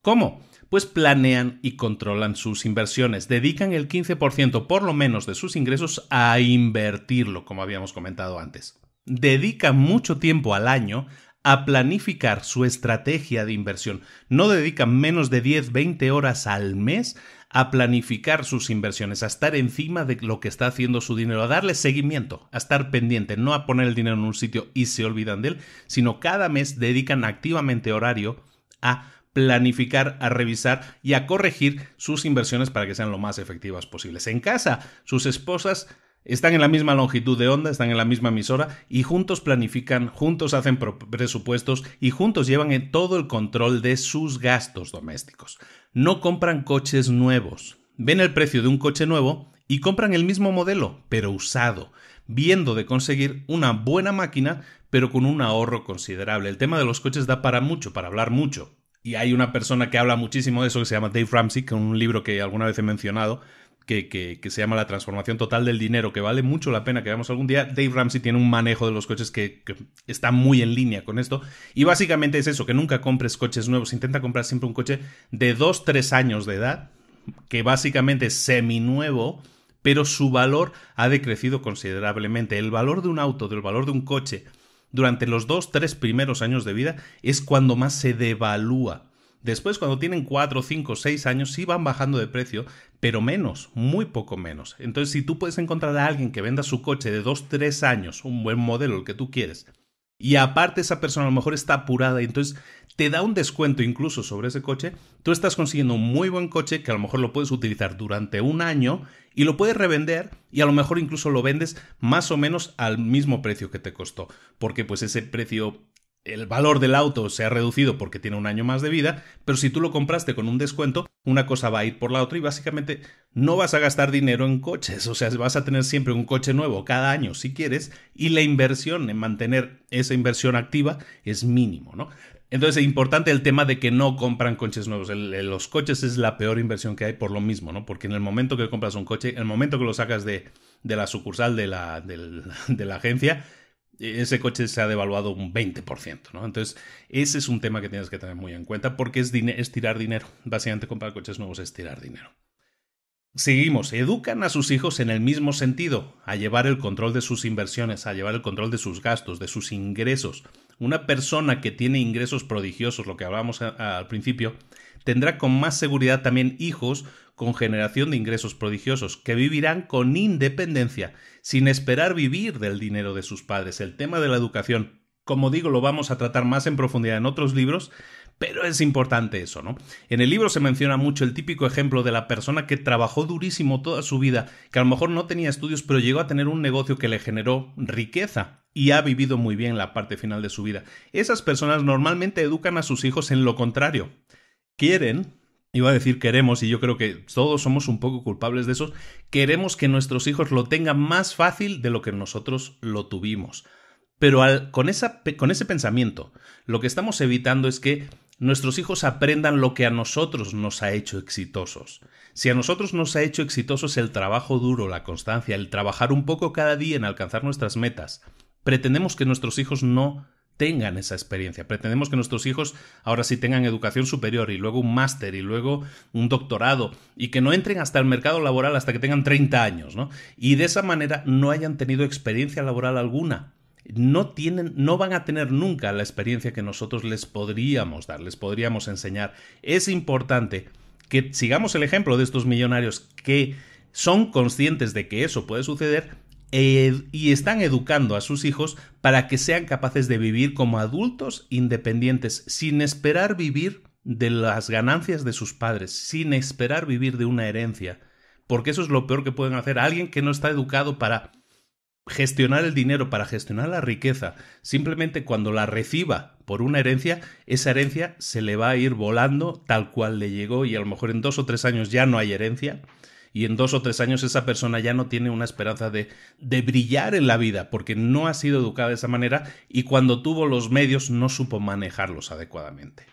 ¿Cómo? Pues planean y controlan sus inversiones, dedican el 15% por lo menos de sus ingresos a invertirlo, como habíamos comentado antes. Dedican mucho tiempo al año a planificar su estrategia de inversión. No dedican menos de 10, 20 horas al mes a planificar sus inversiones, a estar encima de lo que está haciendo su dinero, a darle seguimiento, a estar pendiente, no a poner el dinero en un sitio y se olvidan de él, sino cada mes dedican activamente horario a planificar, a revisar y a corregir sus inversiones para que sean lo más efectivas posibles. En casa, sus esposas están en la misma longitud de onda, están en la misma emisora y juntos planifican, juntos hacen presupuestos y juntos llevan en todo el control de sus gastos domésticos. No compran coches nuevos. Ven el precio de un coche nuevo y compran el mismo modelo, pero usado, viendo de conseguir una buena máquina, pero con un ahorro considerable. El tema de los coches da para mucho, para hablar mucho. Y hay una persona que habla muchísimo de eso que se llama Dave Ramsey, con un libro que alguna vez he mencionado, que, se llama La transformación total del dinero, que vale mucho la pena que veamos algún día. Dave Ramsey tiene un manejo de los coches que, que, está muy en línea con esto. Y básicamente es eso, que nunca compres coches nuevos. Intenta comprar siempre un coche de 2-3 años de edad, que básicamente es seminuevo, pero su valor ha decrecido considerablemente. El valor de un auto, del valor de un coche, durante los 2-3 primeros años de vida es cuando más se devalúa Después, cuando tienen 4, 5, 6 años, sí van bajando de precio, pero menos, muy poco menos. Entonces, si tú puedes encontrar a alguien que venda su coche de 2, 3 años, un buen modelo, el que tú quieres, y aparte esa persona a lo mejor está apurada y entonces te da un descuento incluso sobre ese coche, tú estás consiguiendo un muy buen coche que a lo mejor lo puedes utilizar durante un año y lo puedes revender y a lo mejor incluso lo vendes más o menos al mismo precio que te costó, porque pues ese precio el valor del auto se ha reducido porque tiene un año más de vida, pero si tú lo compraste con un descuento, una cosa va a ir por la otra y básicamente no vas a gastar dinero en coches, o sea, vas a tener siempre un coche nuevo cada año si quieres y la inversión en mantener esa inversión activa es mínimo, ¿no? Entonces es importante el tema de que no compran coches nuevos. los coches es la peor inversión que hay por lo mismo, ¿no? Porque en el momento que compras un coche, en el momento que lo sacas de, la sucursal de la agencia, ese coche se ha devaluado un 20%, ¿no? Entonces, ese es un tema que tienes que tener muy en cuenta porque es, es tirar dinero. Básicamente comprar coches nuevos es tirar dinero. Seguimos, educan a sus hijos en el mismo sentido, a llevar el control de sus inversiones, a llevar el control de sus gastos, de sus ingresos. Una persona que tiene ingresos prodigiosos, lo que hablábamos al principio, tendrá con más seguridad también hijos con generación de ingresos prodigiosos, que vivirán con independencia, sin esperar vivir del dinero de sus padres. El tema de la educación, como digo, lo vamos a tratar más en profundidad en otros libros, pero es importante eso, ¿no? En el libro se menciona mucho el típico ejemplo de la persona que trabajó durísimo toda su vida, que a lo mejor no tenía estudios, pero llegó a tener un negocio que le generó riqueza y ha vivido muy bien la parte final de su vida. Esas personas normalmente educan a sus hijos en lo contrario. Quieren iba a decir queremos, y yo creo que todos somos un poco culpables de eso, queremos que nuestros hijos lo tengan más fácil de lo que nosotros lo tuvimos. Pero con, esa, con ese pensamiento, lo que estamos evitando es que nuestros hijos aprendan lo que a nosotros nos ha hecho exitosos. Si a nosotros nos ha hecho exitosos el trabajo duro, la constancia, el trabajar un poco cada día en alcanzar nuestras metas, pretendemos que nuestros hijos no tengan esa experiencia. Pretendemos que nuestros hijos ahora sí tengan educación superior y luego un máster y luego un doctorado y que no entren hasta el mercado laboral hasta que tengan 30 años, ¿no? Y de esa manera no hayan tenido experiencia laboral alguna. No, tienen, no van a tener nunca la experiencia que nosotros les podríamos dar, les podríamos enseñar. Es importante que sigamos el ejemplo de estos millonarios que son conscientes de que eso puede suceder y están educando a sus hijos para que sean capaces de vivir como adultos independientes, sin esperar vivir de las ganancias de sus padres, sin esperar vivir de una herencia, porque eso es lo peor que pueden hacer. Alguien que no está educado para gestionar el dinero, para gestionar la riqueza, simplemente cuando la reciba por una herencia, esa herencia se le va a ir volando tal cual le llegó y a lo mejor en dos o tres años ya no hay herencia y en dos o tres años esa persona ya no tiene una esperanza de, de brillar en la vida porque no ha sido educada de esa manera y cuando tuvo los medios no supo manejarlos adecuadamente.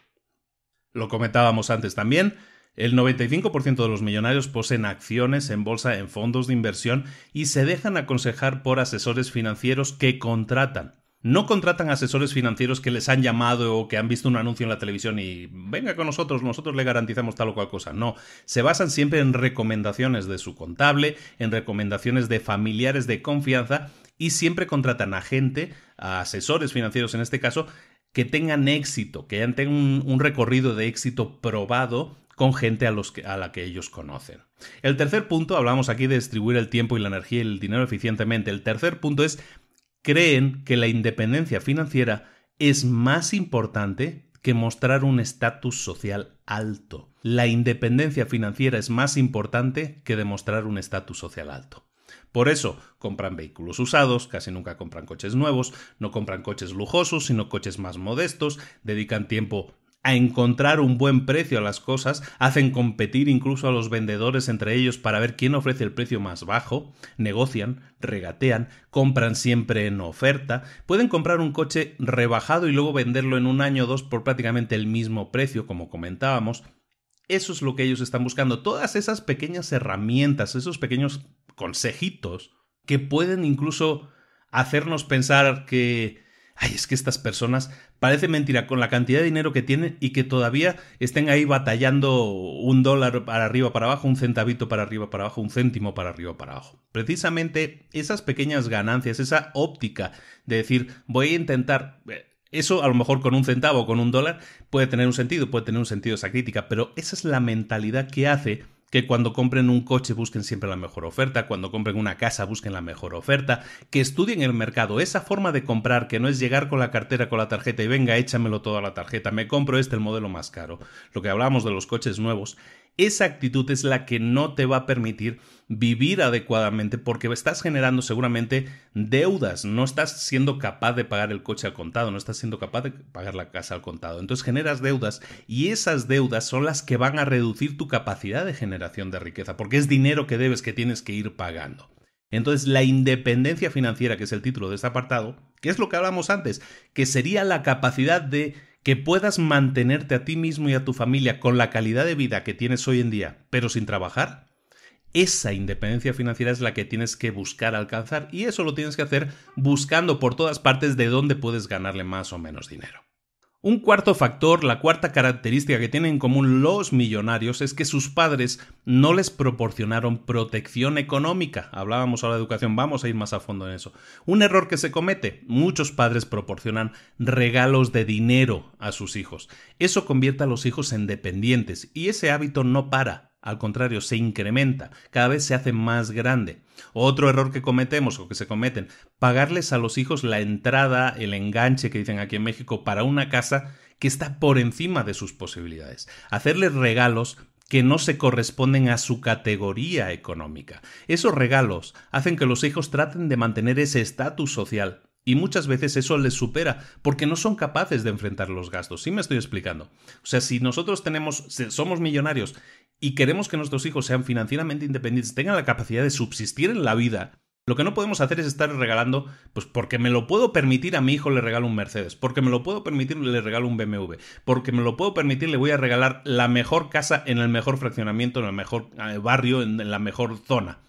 Lo comentábamos antes también, el 95% de los millonarios poseen acciones en bolsa en fondos de inversión y se dejan aconsejar por asesores financieros que contratan no contratan asesores financieros que les han llamado o que han visto un anuncio en la televisión y venga con nosotros, nosotros le garantizamos tal o cual cosa. No, se basan siempre en recomendaciones de su contable, en recomendaciones de familiares de confianza y siempre contratan a gente, a asesores financieros en este caso, que tengan éxito, que tengan un, recorrido de éxito probado con gente a, a, la que ellos conocen. El tercer punto, hablamos aquí de distribuir el tiempo y la energía y el dinero eficientemente. El tercer punto es creen que la independencia financiera es más importante que mostrar un estatus social alto. La independencia financiera es más importante que demostrar un estatus social alto. Por eso compran vehículos usados, casi nunca compran coches nuevos, no compran coches lujosos, sino coches más modestos, dedican tiempo a encontrar un buen precio a las cosas, hacen competir incluso a los vendedores entre ellos para ver quién ofrece el precio más bajo, negocian, regatean, compran siempre en oferta, pueden comprar un coche rebajado y luego venderlo en un año o dos por prácticamente el mismo precio, como comentábamos. Eso es lo que ellos están buscando, todas esas pequeñas herramientas, esos pequeños consejitos que pueden incluso hacernos pensar que ay, es que estas personas parece mentira con la cantidad de dinero que tienen y que todavía estén ahí batallando un dólar para arriba, para abajo, un centavito para arriba, para abajo, un céntimo para arriba, para abajo. Precisamente esas pequeñas ganancias, esa óptica de decir, voy a intentar... Eh, eso a lo mejor con un centavo o con un dólar puede tener un sentido, puede tener un sentido esa crítica, pero esa es la mentalidad que hace que cuando compren un coche busquen siempre la mejor oferta, cuando compren una casa busquen la mejor oferta, que estudien el mercado, esa forma de comprar que no es llegar con la cartera, con la tarjeta y venga, échamelo todo a la tarjeta, me compro este el modelo más caro, lo que hablábamos de los coches nuevos, esa actitud es la que no te va a permitir vivir adecuadamente porque estás generando seguramente deudas, no estás siendo capaz de pagar el coche al contado, no estás siendo capaz de pagar la casa al contado. Entonces generas deudas y esas deudas son las que van a reducir tu capacidad de generación de riqueza porque es dinero que debes que tienes que ir pagando. Entonces, la independencia financiera, que es el título de este apartado, que es lo que hablamos antes, que sería la capacidad de que puedas mantenerte a ti mismo y a tu familia con la calidad de vida que tienes hoy en día, pero sin trabajar, esa independencia financiera es la que tienes que buscar alcanzar y eso lo tienes que hacer buscando por todas partes de dónde puedes ganarle más o menos dinero. Un cuarto factor, la cuarta característica que tienen en común los millonarios es que sus padres no les proporcionaron protección económica. Hablábamos ahora de educación, vamos a ir más a fondo en eso. Un error que se comete, muchos padres proporcionan regalos de dinero a sus hijos. Eso convierte a los hijos en dependientes y ese hábito no para al contrario, se incrementa, cada vez se hace más grande. Otro error que cometemos o que se cometen, pagarles a los hijos la entrada, el enganche que dicen aquí en México para una casa que está por encima de sus posibilidades. Hacerles regalos que no se corresponden a su categoría económica. Esos regalos hacen que los hijos traten de mantener ese estatus social y muchas veces eso les supera porque no son capaces de enfrentar los gastos. Sí me estoy explicando. O sea, si nosotros tenemos somos millonarios y queremos que nuestros hijos sean financieramente independientes, tengan la capacidad de subsistir en la vida, lo que no podemos hacer es estar regalando, pues porque me lo puedo permitir a mi hijo le regalo un Mercedes, porque me lo puedo permitir le regalo un BMW, porque me lo puedo permitir le voy a regalar la mejor casa en el mejor fraccionamiento, en el mejor eh, barrio, en la mejor zona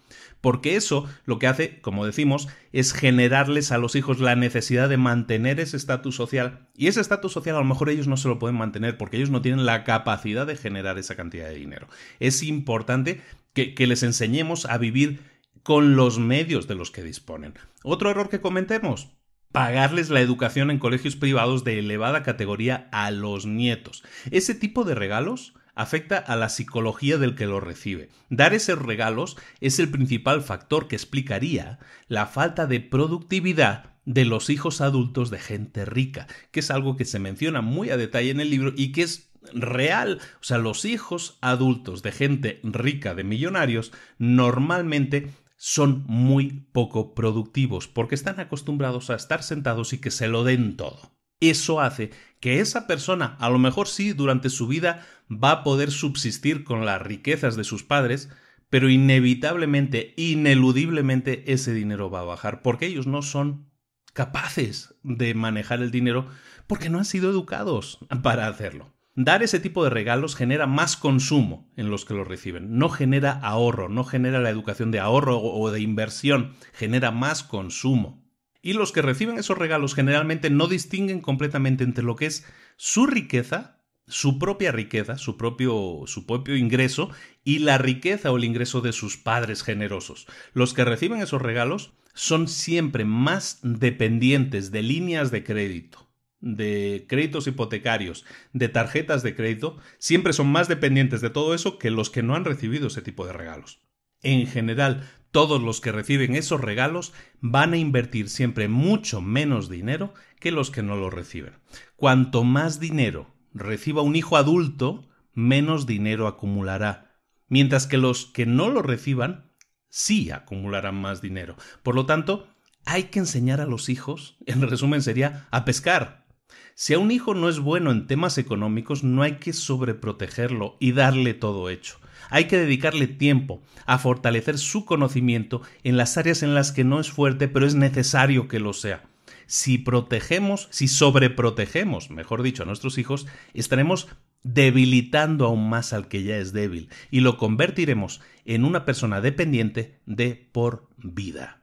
porque eso lo que hace, como decimos, es generarles a los hijos la necesidad de mantener ese estatus social y ese estatus social a lo mejor ellos no se lo pueden mantener porque ellos no tienen la capacidad de generar esa cantidad de dinero. Es importante que, les enseñemos a vivir con los medios de los que disponen. Otro error que comentemos, pagarles la educación en colegios privados de elevada categoría a los nietos. Ese tipo de regalos afecta a la psicología del que lo recibe. Dar esos regalos es el principal factor que explicaría la falta de productividad de los hijos adultos de gente rica, que es algo que se menciona muy a detalle en el libro y que es real. O sea, los hijos adultos de gente rica, de millonarios, normalmente son muy poco productivos porque están acostumbrados a estar sentados y que se lo den todo. Eso hace que esa persona, a lo mejor sí, durante su vida va a poder subsistir con las riquezas de sus padres, pero inevitablemente, ineludiblemente, ese dinero va a bajar, porque ellos no son capaces de manejar el dinero porque no han sido educados para hacerlo. Dar ese tipo de regalos genera más consumo en los que lo reciben, no genera ahorro, no genera la educación de ahorro o de inversión, genera más consumo. Y los que reciben esos regalos generalmente no distinguen completamente entre lo que es su riqueza, su propia riqueza, su propio, su propio ingreso y la riqueza o el ingreso de sus padres generosos. Los que reciben esos regalos son siempre más dependientes de líneas de crédito de créditos hipotecarios, de tarjetas de crédito, siempre son más dependientes de todo eso que los que no han recibido ese tipo de regalos. En general, todos los que reciben esos regalos van a invertir siempre mucho menos dinero que los que no lo reciben. Cuanto más dinero reciba un hijo adulto, menos dinero acumulará, mientras que los que no lo reciban sí acumularán más dinero. Por lo tanto, hay que enseñar a los hijos, en resumen sería, a pescar. Si a un hijo no es bueno en temas económicos, no hay que sobreprotegerlo y darle todo hecho. Hay que dedicarle tiempo a fortalecer su conocimiento en las áreas en las que no es fuerte, pero es necesario que lo sea. Si protegemos, si sobreprotegemos, mejor dicho, a nuestros hijos, estaremos debilitando aún más al que ya es débil y lo convertiremos en una persona dependiente de por vida.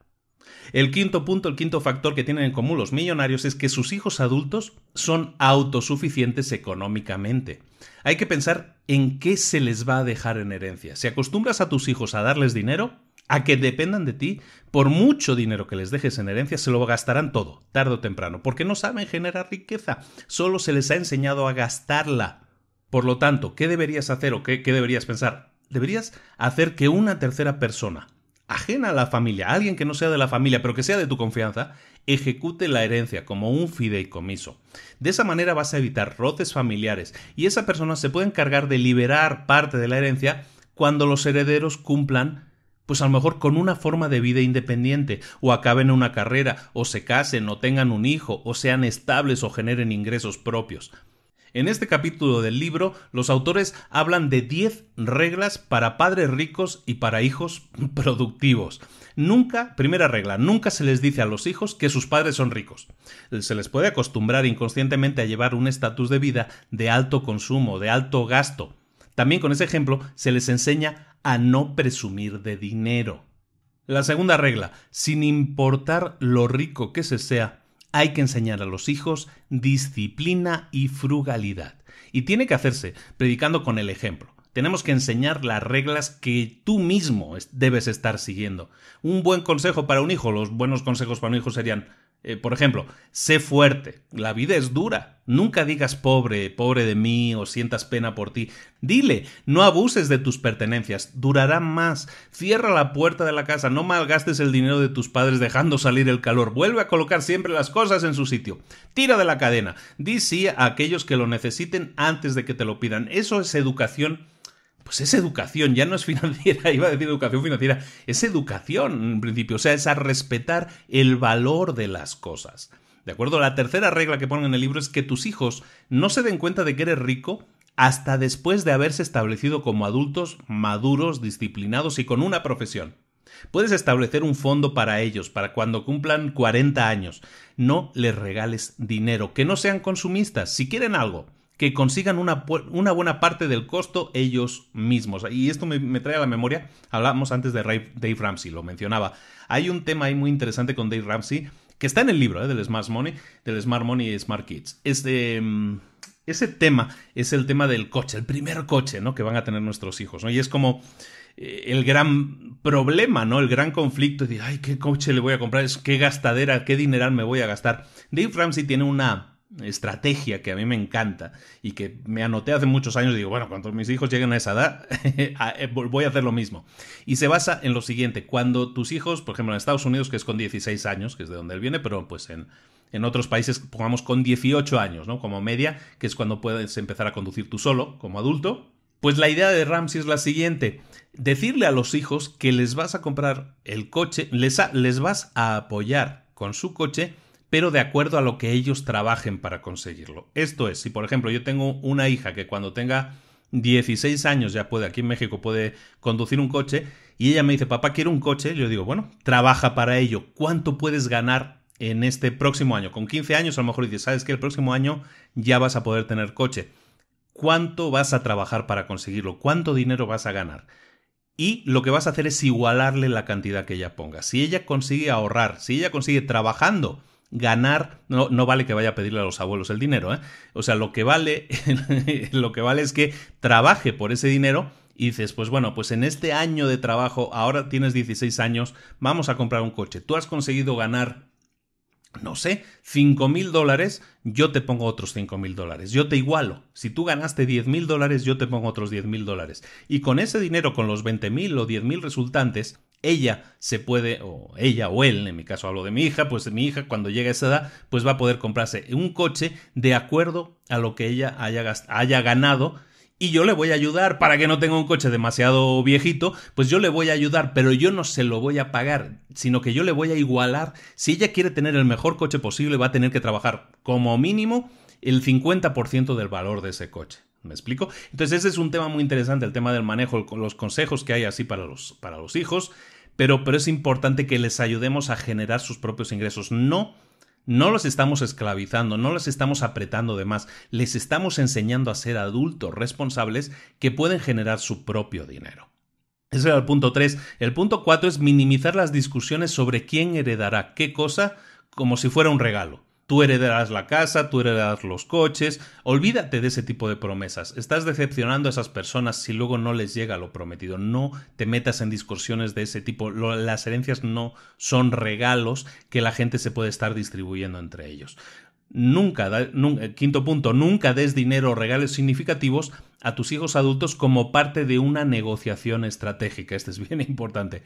El quinto punto, el quinto factor que tienen en común los millonarios es que sus hijos adultos son autosuficientes económicamente. Hay que pensar en qué se les va a dejar en herencia. Si acostumbras a tus hijos a darles dinero, a que dependan de ti, por mucho dinero que les dejes en herencia, se lo gastarán todo, tarde o temprano, porque no saben generar riqueza, solo se les ha enseñado a gastarla. Por lo tanto, ¿qué deberías hacer o qué, qué deberías pensar? Deberías hacer que una tercera persona ajena a la familia, alguien que no sea de la familia, pero que sea de tu confianza, ejecute la herencia como un fideicomiso. De esa manera vas a evitar roces familiares y esa persona se puede encargar de liberar parte de la herencia cuando los herederos cumplan pues a lo mejor con una forma de vida independiente, o acaben una carrera, o se casen, o tengan un hijo, o sean estables o generen ingresos propios. En este capítulo del libro, los autores hablan de 10 reglas para padres ricos y para hijos productivos. Nunca, primera regla, nunca se les dice a los hijos que sus padres son ricos. Se les puede acostumbrar inconscientemente a llevar un estatus de vida de alto consumo, de alto gasto. También con ese ejemplo se les enseña a no presumir de dinero. La segunda regla, sin importar lo rico que se sea, hay que enseñar a los hijos disciplina y frugalidad. Y tiene que hacerse predicando con el ejemplo. Tenemos que enseñar las reglas que tú mismo debes estar siguiendo. Un buen consejo para un hijo, los buenos consejos para un hijo serían eh, por ejemplo, sé fuerte. La vida es dura. Nunca digas pobre, pobre de mí o sientas pena por ti. Dile, no abuses de tus pertenencias. Durará más. Cierra la puerta de la casa. No malgastes el dinero de tus padres dejando salir el calor. Vuelve a colocar siempre las cosas en su sitio. Tira de la cadena. Di sí a aquellos que lo necesiten antes de que te lo pidan. Eso es educación pues es educación, ya no es financiera, iba a decir educación financiera, es educación en principio, o sea, es a respetar el valor de las cosas. ¿De acuerdo? La tercera regla que ponen en el libro es que tus hijos no se den cuenta de que eres rico hasta después de haberse establecido como adultos maduros, disciplinados y con una profesión. Puedes establecer un fondo para ellos, para cuando cumplan 40 años. No les regales dinero, que no sean consumistas. Si quieren algo, que consigan una, una, buena parte del costo ellos mismos. Y esto me, trae a la memoria, hablábamos antes de Dave Ramsey, lo mencionaba. Hay un tema ahí muy interesante con Dave Ramsey, que está en el libro ¿eh? del Smart Money, del Smart Money y Smart Kids. Este, mm, ese tema es el tema del coche, el primer coche ¿no? que van a tener nuestros hijos. ¿no? Y es como eh, el gran problema, ¿no? El gran conflicto de, ay, ¿qué coche le voy a comprar? ¿Qué gastadera, qué dineral me voy a gastar? Dave Ramsey tiene una estrategia que a mí me encanta y que me anoté hace muchos años digo, bueno, cuando mis hijos lleguen a esa edad, eh, voy a hacer lo mismo. Y se basa en lo siguiente, cuando tus hijos, por ejemplo en Estados Unidos, que es con 16 años, que es de donde él viene, pero pues en, en otros países, pongamos con 18 años, ¿no? Como media, que es cuando puedes empezar a conducir tú solo, como adulto. Pues la idea de Ramsey es la siguiente, decirle a los hijos que les vas a comprar el coche, les, les vas a apoyar con su coche, pero de acuerdo a lo que ellos trabajen para conseguirlo. Esto es, si por ejemplo yo tengo una hija que cuando tenga 16 años ya puede, aquí en México puede conducir un coche, y ella me dice, papá, quiero un coche, yo digo, bueno, trabaja para ello, ¿cuánto puedes ganar en este próximo año? Con 15 años a lo mejor dices, sabes que el próximo año ya vas a poder tener coche. ¿Cuánto vas a trabajar para conseguirlo? ¿Cuánto dinero vas a ganar? y lo que vas a hacer es igualarle la cantidad que ella ponga. Si ella consigue ahorrar, si ella consigue trabajando ganar, no, no, vale que vaya a pedirle a los abuelos el dinero, ¿eh? o sea, lo que vale, lo que vale es que trabaje por ese dinero y dices, pues bueno, pues en este año de trabajo, ahora tienes 16 años, vamos a comprar un coche, tú has conseguido ganar no sé, 5 mil dólares, yo te pongo otros 5 mil dólares, yo te igualo. Si tú ganaste 10 mil dólares, yo te pongo otros 10 mil dólares. Y con ese dinero, con los 20 mil o 10 mil resultantes, ella se puede, o ella o él, en mi caso hablo de mi hija, pues mi hija cuando llegue a esa edad, pues va a poder comprarse un coche de acuerdo a lo que ella haya, haya ganado y yo le voy a ayudar para que no tenga un coche demasiado viejito, pues yo le voy a ayudar, pero yo no se lo voy a pagar, sino que yo le voy a igualar. Si ella quiere tener el mejor coche posible, va a tener que trabajar como mínimo el 50% del valor de ese coche. ¿Me explico? Entonces ese es un tema muy interesante, el tema del manejo, los consejos que hay así para los, para los hijos, pero, es importante que les ayudemos a generar sus propios ingresos. No no los estamos esclavizando, no los estamos apretando de más, les estamos enseñando a ser adultos responsables que pueden generar su propio dinero. Ese era el punto 3. El punto 4 es minimizar las discusiones sobre quién heredará qué cosa como si fuera un regalo tú heredarás la casa, tú heredarás los coches. Olvídate de ese tipo de promesas. Estás decepcionando a esas personas si luego no les llega lo prometido. No te metas en discusiones de ese tipo. Las herencias no son regalos que la gente se puede estar distribuyendo entre ellos. Nunca, eh, quinto punto, nunca des dinero o regalos significativos a tus hijos adultos como parte de una negociación estratégica. Este es bien importante.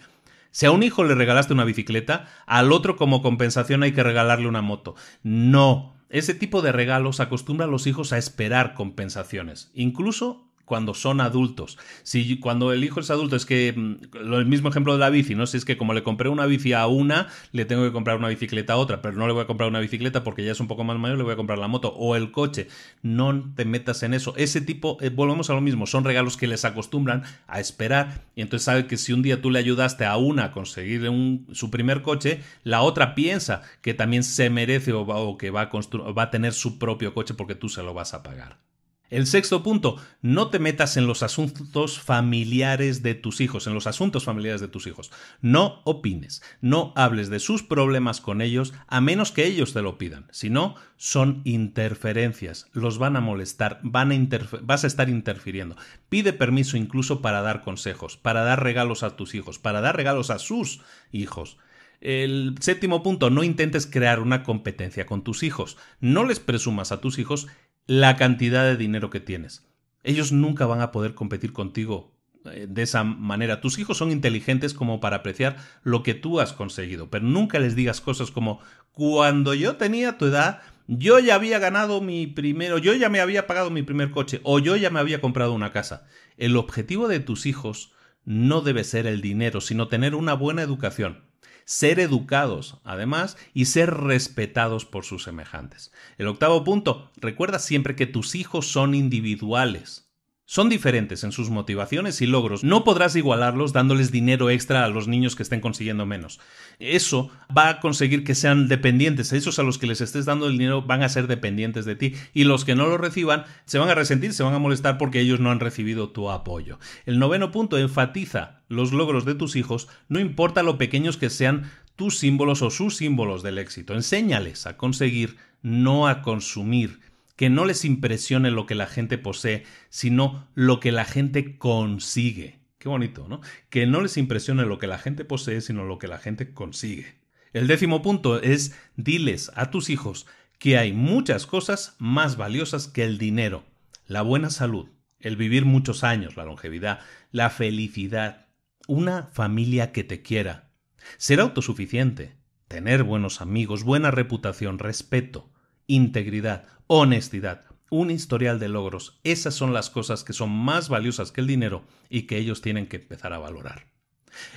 Si a un hijo le regalaste una bicicleta, al otro como compensación hay que regalarle una moto. No. Ese tipo de regalos acostumbra a los hijos a esperar compensaciones, incluso cuando son adultos. Si cuando el hijo es adulto, es que mm, el mismo ejemplo de la bici, ¿no? Si es que como le compré una bici a una, le tengo que comprar una bicicleta a otra, pero no le voy a comprar una bicicleta porque ya es un poco más mayor, le voy a comprar la moto o el coche. No te metas en eso. Ese tipo, eh, volvemos a lo mismo, son regalos que les acostumbran a esperar. Y entonces sabe que si un día tú le ayudaste a una a conseguir su primer coche, la otra piensa que también se merece o, que va a tener su propio coche porque tú se lo vas a pagar. El sexto punto, no te metas en los asuntos familiares de tus hijos, en los asuntos familiares de tus hijos. No opines, no hables de sus problemas con ellos a menos que ellos te lo pidan. Si no, son interferencias, los van a molestar, van a vas a estar interfiriendo. Pide permiso incluso para dar consejos, para dar regalos a tus hijos, para dar regalos a sus hijos. El séptimo punto, no intentes crear una competencia con tus hijos. No les presumas a tus hijos la cantidad de dinero que tienes. Ellos nunca van a poder competir contigo eh, de esa manera. Tus hijos son inteligentes como para apreciar lo que tú has conseguido, pero nunca les digas cosas como cuando yo tenía tu edad, yo ya había ganado mi primero, yo ya me había pagado mi primer coche o yo ya me había comprado una casa. El objetivo de tus hijos no debe ser el dinero, sino tener una buena educación ser educados además y ser respetados por sus semejantes. El octavo punto, recuerda siempre que tus hijos son individuales. Son diferentes en sus motivaciones y logros. No podrás igualarlos dándoles dinero extra a los niños que estén consiguiendo menos. Eso va a conseguir que sean dependientes. Esos a los que les estés dando el dinero van a ser dependientes de ti. Y los que no lo reciban se van a resentir, se van a molestar porque ellos no han recibido tu apoyo. El noveno punto enfatiza los logros de tus hijos, no importa lo pequeños que sean tus símbolos o sus símbolos del éxito. Enséñales a conseguir, no a consumir que no les impresione lo que la gente posee, sino lo que la gente consigue. Qué bonito, ¿no? Que no les impresione lo que la gente posee, sino lo que la gente consigue. El décimo punto es diles a tus hijos que hay muchas cosas más valiosas que el dinero, la buena salud, el vivir muchos años, la longevidad, la felicidad, una familia que te quiera, ser autosuficiente, tener buenos amigos, buena reputación, respeto, integridad, honestidad, un historial de logros. Esas son las cosas que son más valiosas que el dinero y que ellos tienen que empezar a valorar.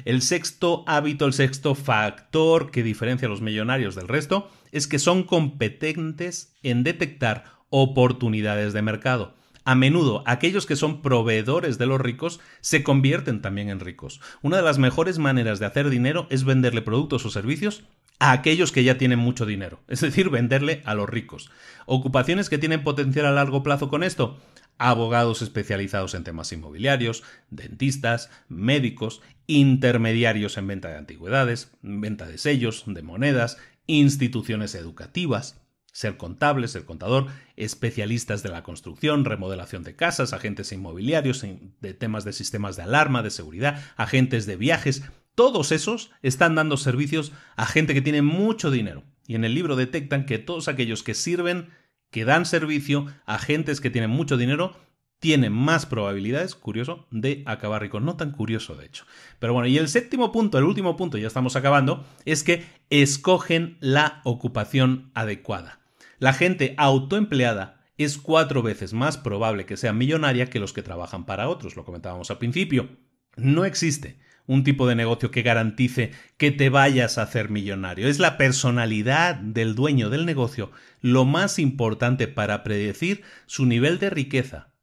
El sexto hábito, el sexto factor que diferencia a los millonarios del resto es que son competentes en detectar oportunidades de mercado. A menudo, aquellos que son proveedores de los ricos se convierten también en ricos. Una de las mejores maneras de hacer dinero es venderle productos o servicios a aquellos que ya tienen mucho dinero, es decir, venderle a los ricos. Ocupaciones que tienen potencial a largo plazo con esto, abogados especializados en temas inmobiliarios, dentistas, médicos, intermediarios en venta de antigüedades, venta de sellos, de monedas, instituciones educativas, ser contable, ser contador, especialistas de la construcción, remodelación de casas, agentes inmobiliarios de temas de sistemas de alarma, de seguridad, agentes de viajes, todos esos están dando servicios a gente que tiene mucho dinero. Y en el libro detectan que todos aquellos que sirven, que dan servicio a gentes que tienen mucho dinero, tienen más probabilidades, curioso, de acabar rico. No tan curioso, de hecho. Pero bueno, y el séptimo punto, el último punto, ya estamos acabando, es que escogen la ocupación adecuada. La gente autoempleada es cuatro veces más probable que sea millonaria que los que trabajan para otros, lo comentábamos al principio. No existe un tipo de negocio que garantice que te vayas a hacer millonario. Es la personalidad del dueño del negocio lo más importante para predecir su nivel de riqueza,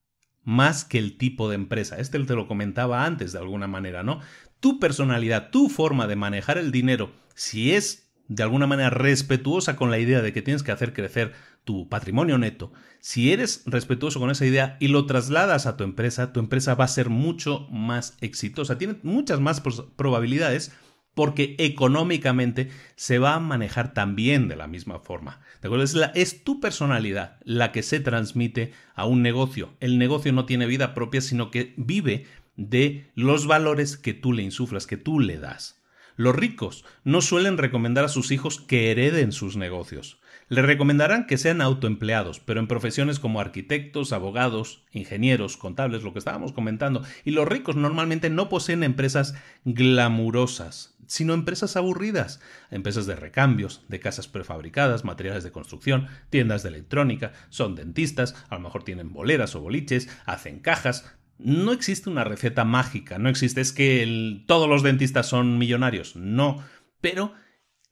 más que el tipo de empresa. Este te lo comentaba antes de alguna manera, ¿no? Tu personalidad, tu forma de manejar el dinero, si es de alguna manera respetuosa con la idea de que tienes que hacer crecer tu patrimonio neto, si eres respetuoso con esa idea y lo trasladas a tu empresa, tu empresa va a ser mucho más exitosa. Tiene muchas más probabilidades porque económicamente se va a manejar también de la misma forma. ¿De acuerdo? Es, es, tu personalidad la que se transmite a un negocio. El negocio no tiene vida propia, sino que vive de los valores que tú le insuflas, que tú le das. Los ricos no suelen recomendar a sus hijos que hereden sus negocios. Le recomendarán que sean autoempleados, pero en profesiones como arquitectos, abogados, ingenieros, contables, lo que estábamos comentando. Y los ricos normalmente no poseen empresas glamurosas, sino empresas aburridas, empresas de recambios, de casas prefabricadas, materiales de construcción, tiendas de electrónica, son dentistas, a lo mejor tienen boleras o boliches, hacen cajas, no existe una receta mágica, no existe es que todos los dentistas son millonarios, no, pero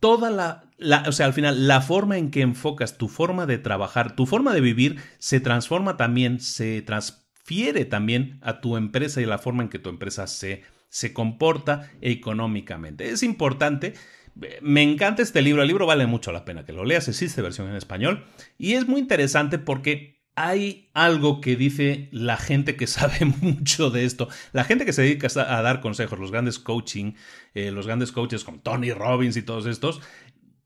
toda la, o sea, al final, la forma en que enfocas tu forma de trabajar, tu forma de vivir, se transforma también, se transfiere también a tu empresa y la forma en que tu empresa se, se comporta económicamente. Es importante. Me encanta este libro, el libro vale mucho la pena que lo leas, existe versión en español y es muy interesante porque hay algo que dice la gente que sabe mucho de esto, la gente que se dedica a dar consejos, los grandes coaching, eh, los grandes coaches como Tony Robbins y todos estos,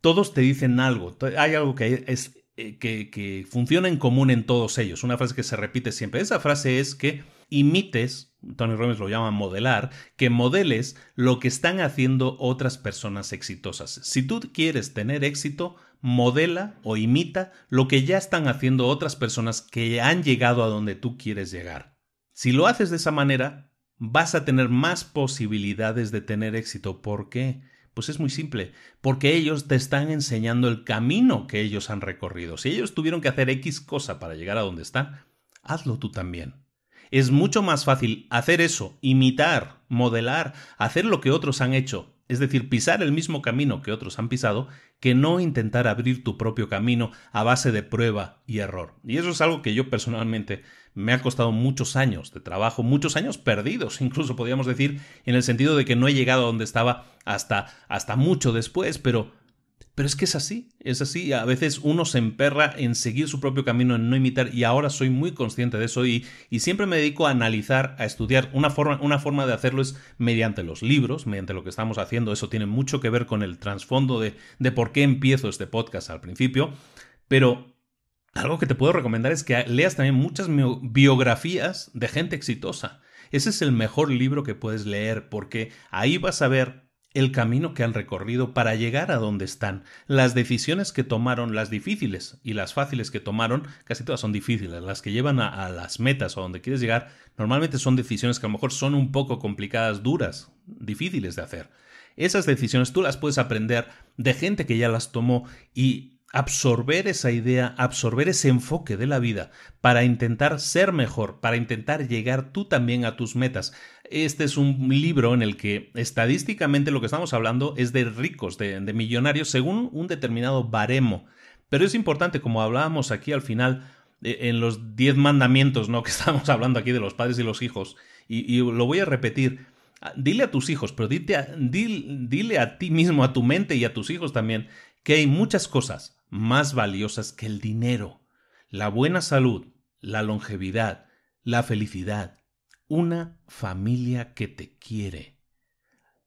todos te dicen algo, hay algo que es eh, que funciona en común en todos ellos, una frase que se repite siempre. Esa frase es que imites, Tony Robbins lo llama modelar, que modeles lo que están haciendo otras personas exitosas. Si tú quieres tener éxito, modela o imita lo que ya están haciendo otras personas que han llegado a donde tú quieres llegar. Si lo haces de esa manera, vas a tener más posibilidades de tener éxito. ¿Por qué? Pues es muy simple, porque ellos te están enseñando el camino que ellos han recorrido. Si ellos tuvieron que hacer X cosa para llegar a donde están, hazlo tú también. Es mucho más fácil hacer eso, imitar, modelar, hacer lo que otros han hecho, es decir, pisar el mismo camino que otros han pisado, que no intentar abrir tu propio camino a base de prueba y error. Y eso es algo que yo personalmente me ha costado muchos años de trabajo, muchos años perdidos, incluso podríamos decir, en el sentido de que no he llegado a donde estaba hasta, hasta mucho después, pero pero es que es así, es así. A veces uno se emperra en seguir su propio camino, en no imitar, y ahora soy muy consciente de eso y, siempre me dedico a analizar, a estudiar. Una forma, una forma de hacerlo es mediante los libros, mediante lo que estamos haciendo. Eso tiene mucho que ver con el trasfondo de, de por qué empiezo este podcast al principio. Pero algo que te puedo recomendar es que leas también muchas biografías de gente exitosa. Ese es el mejor libro que puedes leer porque ahí vas a ver el camino que han recorrido para llegar a donde están, las decisiones que tomaron, las difíciles y las fáciles que tomaron, casi todas son difíciles, las que llevan a, las metas o a donde quieres llegar, normalmente son decisiones que a lo mejor son un poco complicadas, duras, difíciles de hacer. Esas decisiones tú las puedes aprender de gente que ya las tomó y absorber esa idea, absorber ese enfoque de la vida para intentar ser mejor, para intentar llegar tú también a tus metas. Este es un libro en el que estadísticamente lo que estamos hablando es de ricos, de, millonarios, según un determinado baremo. Pero es importante, como hablábamos aquí al final, eh, en los diez mandamientos, ¿no? Que estamos hablando aquí de los padres y los hijos. Y, lo voy a repetir. Ah, dile a tus hijos, pero dile a ti mismo, a tu mente y a tus hijos también, que hay muchas cosas más valiosas que el dinero. La buena salud, la longevidad, la felicidad, una familia que te quiere.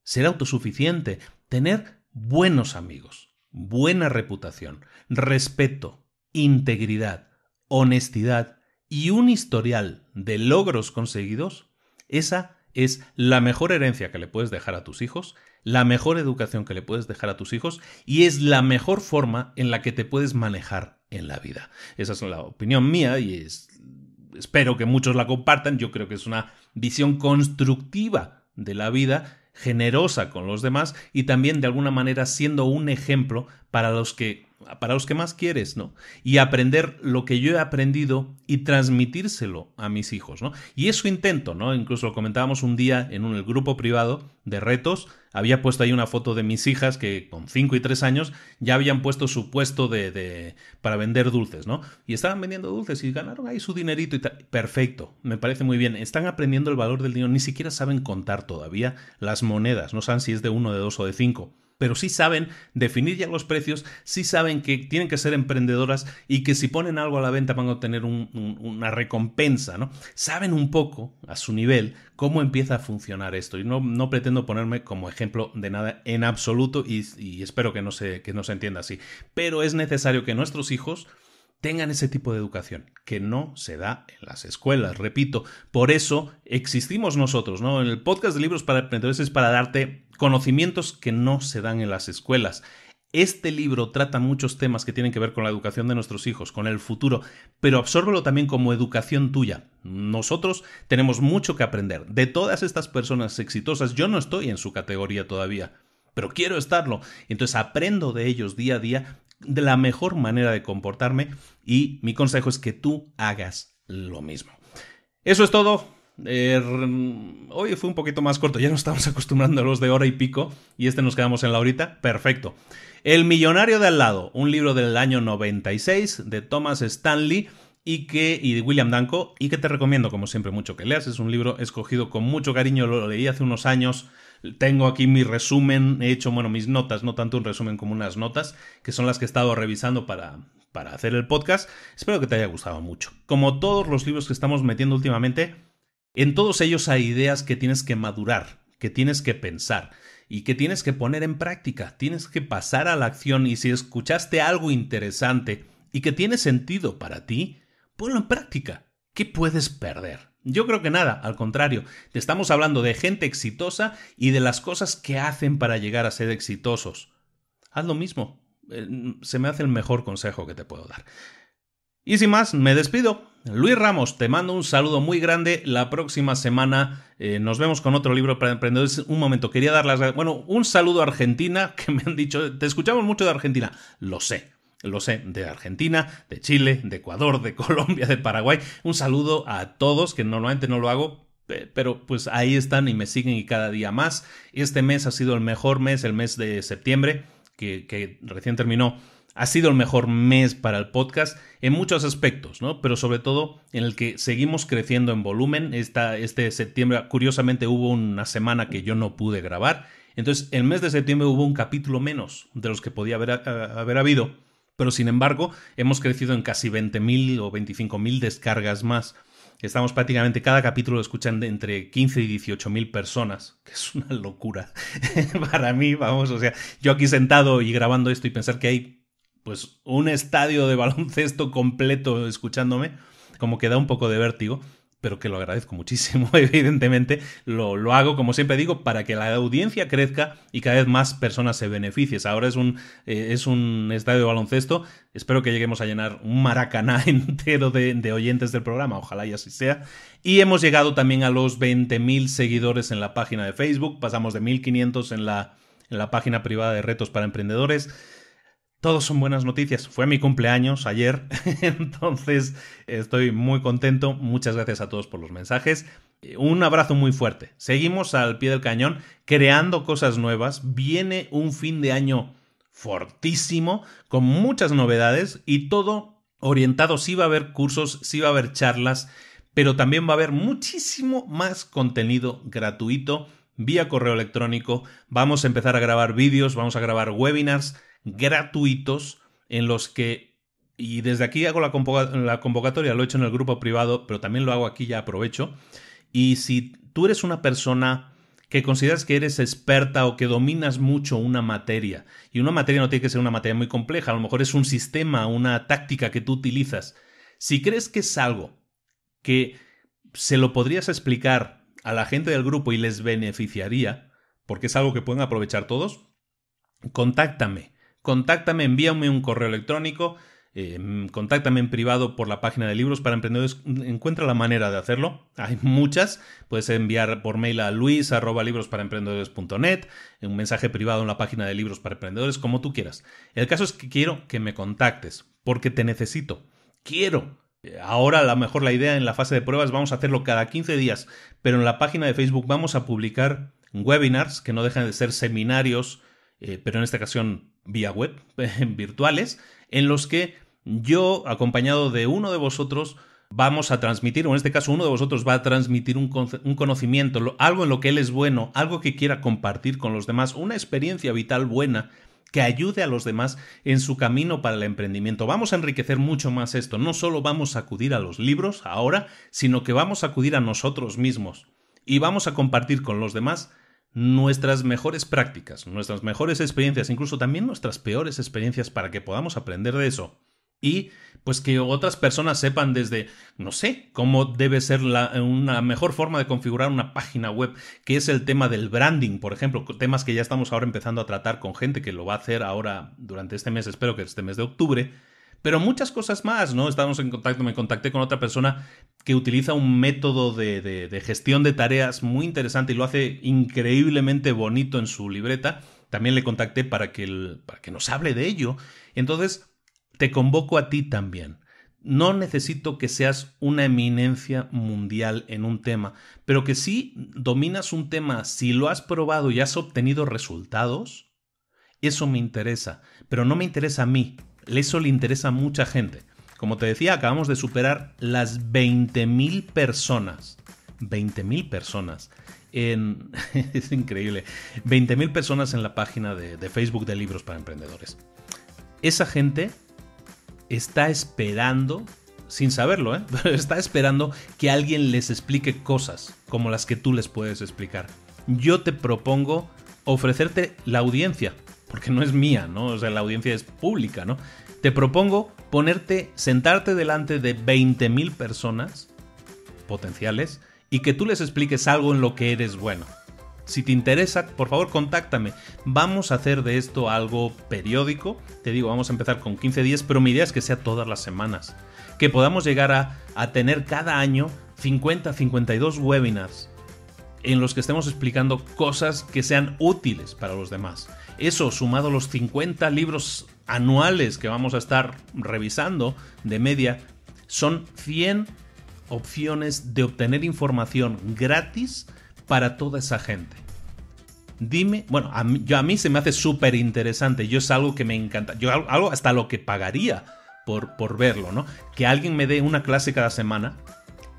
Ser autosuficiente, tener buenos amigos, buena reputación, respeto, integridad, honestidad y un historial de logros conseguidos, esa es la mejor herencia que le puedes dejar a tus hijos, la mejor educación que le puedes dejar a tus hijos y es la mejor forma en la que te puedes manejar en la vida. Esa es la opinión mía y es espero que muchos la compartan, yo creo que es una visión constructiva de la vida, generosa con los demás y también de alguna manera siendo un ejemplo para los que para los que más quieres, ¿no? Y aprender lo que yo he aprendido y transmitírselo a mis hijos, ¿no? Y su intento, ¿no? Incluso lo comentábamos un día en el grupo privado de retos, había puesto ahí una foto de mis hijas que con 5 y 3 años ya habían puesto su puesto de, para vender dulces, ¿no? Y estaban vendiendo dulces y ganaron ahí su dinerito y Perfecto, me parece muy bien. Están aprendiendo el valor del dinero, ni siquiera saben contar todavía las monedas, no saben si es de 1, de 2 o de 5 pero sí saben definir ya los precios, sí saben que tienen que ser emprendedoras y que si ponen algo a la venta van a obtener una recompensa, ¿no? Saben un poco, a su nivel, cómo empieza a funcionar esto. Y no, no pretendo ponerme como ejemplo de nada en absoluto y, espero que no, se, que no se entienda así. Pero es necesario que nuestros hijos tengan ese tipo de educación, que no se da en las escuelas, repito. Por eso existimos nosotros, ¿no? En el podcast de libros para emprendedores es para darte conocimientos que no se dan en las escuelas. Este libro trata muchos temas que tienen que ver con la educación de nuestros hijos, con el futuro, pero absórbelo también como educación tuya. Nosotros tenemos mucho que aprender. De todas estas personas exitosas, yo no estoy en su categoría todavía, pero quiero estarlo. Entonces aprendo de ellos día a día de la mejor manera de comportarme y mi consejo es que tú hagas lo mismo. Eso es todo. Eh, hoy fue un poquito más corto, ya nos estamos acostumbrando a los de hora y pico, y este nos quedamos en la horita. Perfecto. El millonario de al lado, un libro del año 96 de Thomas Stanley y que y de William Danko y que te recomiendo como siempre mucho que leas es un libro escogido con mucho cariño lo leí hace unos años tengo aquí mi resumen he hecho bueno mis notas no tanto un resumen como unas notas que son las que he estado revisando para para hacer el podcast espero que te haya gustado mucho como todos los libros que estamos metiendo últimamente en todos ellos hay ideas que tienes que madurar, que tienes que pensar y que tienes que poner en práctica, tienes que pasar a la acción y si escuchaste algo interesante y que tiene sentido para ti, ponlo en práctica. ¿Qué puedes perder? Yo creo que nada, al contrario, te estamos hablando de gente exitosa y de las cosas que hacen para llegar a ser exitosos. Haz lo mismo. Eh, se me hace el mejor consejo que te puedo dar. Y sin más, me despido. Luis Ramos, te mando un saludo muy grande. La próxima semana eh, nos vemos con otro libro para emprendedores. Un momento, quería dar las Bueno, un saludo a Argentina, que me han dicho, te escuchamos mucho de Argentina. Lo sé, lo sé, de Argentina, de Chile, de Ecuador, de Colombia, de Paraguay. Un saludo a todos, que normalmente no lo hago, pero pues ahí están y me siguen y cada día más. Este mes ha sido el mejor mes, el mes de septiembre, que recién terminó ha sido el mejor mes para el podcast en muchos aspectos, ¿no? Pero sobre todo en el que seguimos creciendo en volumen. este septiembre, curiosamente, hubo una semana que yo no pude grabar. Entonces, el mes de septiembre hubo un capítulo menos de los que podía haber, eh, haber habido. Pero sin embargo, hemos crecido en casi 20.000 o 25.000 descargas más. Estamos prácticamente cada capítulo lo escuchan entre 15 y 18.000 personas, que es una locura para mí, vamos, o sea, yo aquí sentado y grabando esto y pensar que hay pues un estadio de baloncesto completo escuchándome, como que da un poco de vértigo, pero que lo agradezco muchísimo, evidentemente. Lo, lo, hago, como siempre digo, para que la audiencia crezca y cada vez más personas se beneficien. Ahora es un, eh, es un estadio de baloncesto. Espero que lleguemos a llenar un maracaná entero de, oyentes del programa. Ojalá y así sea. Y hemos llegado también a los 20.000 seguidores en la página de Facebook. Pasamos de 1.500 en la, en la página privada de Retos para Emprendedores. Todos son buenas noticias. Fue mi cumpleaños ayer, entonces estoy muy contento. Muchas gracias a todos por los mensajes. Un abrazo muy fuerte. Seguimos al pie del cañón creando cosas nuevas. Viene un fin de año fortísimo, con muchas novedades y todo orientado. Sí va a haber cursos, sí va a haber charlas, pero también va a haber muchísimo más contenido gratuito vía correo electrónico. Vamos a empezar a grabar vídeos, vamos a grabar webinars gratuitos en los que, y desde aquí hago la, convocatoria, lo he hecho en el grupo privado, pero también lo hago aquí, ya aprovecho. Y si tú eres una persona que consideras que eres experta o que dominas mucho una materia, y una materia no tiene que ser una materia muy compleja, a lo mejor es un sistema, una táctica que tú utilizas, si crees que es algo que se lo podrías explicar a la gente del grupo y les beneficiaría, porque es algo que pueden aprovechar todos, contáctame contáctame, envíame un correo electrónico, eh, contáctame en privado por la página de libros para emprendedores. Encuentra la manera de hacerlo. Hay muchas. Puedes enviar por mail a luis libros para un mensaje privado en la página de libros para emprendedores, como tú quieras. El caso es que quiero que me contactes porque te necesito. Quiero. Ahora a lo mejor la idea en la fase de pruebas vamos a hacerlo cada 15 días, pero en la página de Facebook vamos a publicar webinars que no dejan de ser seminarios, eh, pero en esta ocasión vía web virtuales en los que yo, acompañado de uno de vosotros, vamos a transmitir, o en este caso uno de vosotros va a transmitir un, un, conocimiento, algo en lo que él es bueno, algo que quiera compartir con los demás, una experiencia vital buena que ayude a los demás en su camino para el emprendimiento. Vamos a enriquecer mucho más esto. No solo vamos a acudir a los libros ahora, sino que vamos a acudir a nosotros mismos y vamos a compartir con los demás nuestras mejores prácticas, nuestras mejores experiencias, incluso también nuestras peores experiencias para que podamos aprender de eso. Y pues que otras personas sepan desde, no sé, cómo debe ser la, una mejor forma de configurar una página web, que es el tema del branding, por ejemplo, temas que ya estamos ahora empezando a tratar con gente que lo va a hacer ahora durante este mes, espero que este mes de octubre, pero muchas cosas más, ¿no? estamos en contacto, me contacté con otra persona que utiliza un método de, gestión de tareas muy interesante y lo hace increíblemente bonito en su libreta. También le contacté para que, para que nos hable de ello. Entonces, te convoco a ti también. No necesito que seas una eminencia mundial en un tema, pero que si dominas un tema, si lo has probado y has obtenido resultados, eso me interesa, pero no me interesa a mí, eso le interesa a mucha gente. Como te decía, acabamos de superar las 20.000 personas. 20.000 personas. En, es increíble. 20.000 personas en la página de, Facebook de Libros para Emprendedores. Esa gente está esperando, sin saberlo, ¿eh? pero está esperando que alguien les explique cosas como las que tú les puedes explicar. Yo te propongo ofrecerte la audiencia, porque no es mía, ¿no? O sea, la audiencia es pública, ¿no? Te propongo ponerte, sentarte delante de 20.000 personas potenciales y que tú les expliques algo en lo que eres bueno. Si te interesa, por favor, contáctame. Vamos a hacer de esto algo periódico. Te digo, vamos a empezar con 15 días, pero mi idea es que sea todas las semanas. Que podamos llegar a, a tener cada año 50, 52 webinars en los que estemos explicando cosas que sean útiles para los demás. Eso, sumado a los 50 libros anuales que vamos a estar revisando de media, son 100 opciones de obtener información gratis para toda esa gente. Dime, bueno, a mí, yo, a mí se me hace súper interesante, yo es algo que me encanta, yo algo hasta lo que pagaría por, por verlo, ¿no? Que alguien me dé una clase cada semana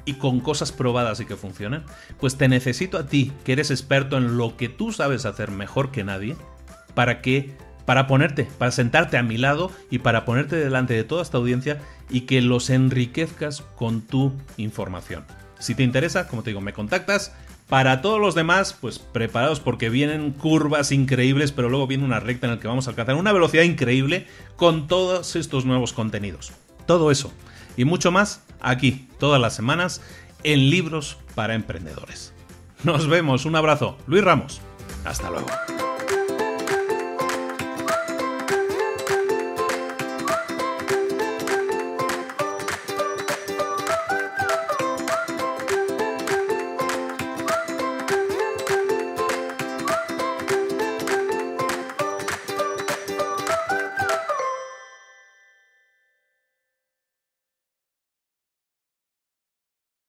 y con cosas probadas y que funcionan, pues te necesito a ti, que eres experto en lo que tú sabes hacer mejor que nadie, para que para ponerte, para sentarte a mi lado y para ponerte delante de toda esta audiencia y que los enriquezcas con tu información. Si te interesa, como te digo, me contactas. Para todos los demás, pues preparados porque vienen curvas increíbles, pero luego viene una recta en la que vamos a alcanzar una velocidad increíble con todos estos nuevos contenidos. Todo eso y mucho más aquí todas las semanas en Libros para Emprendedores. Nos vemos, un abrazo, Luis Ramos. Hasta luego.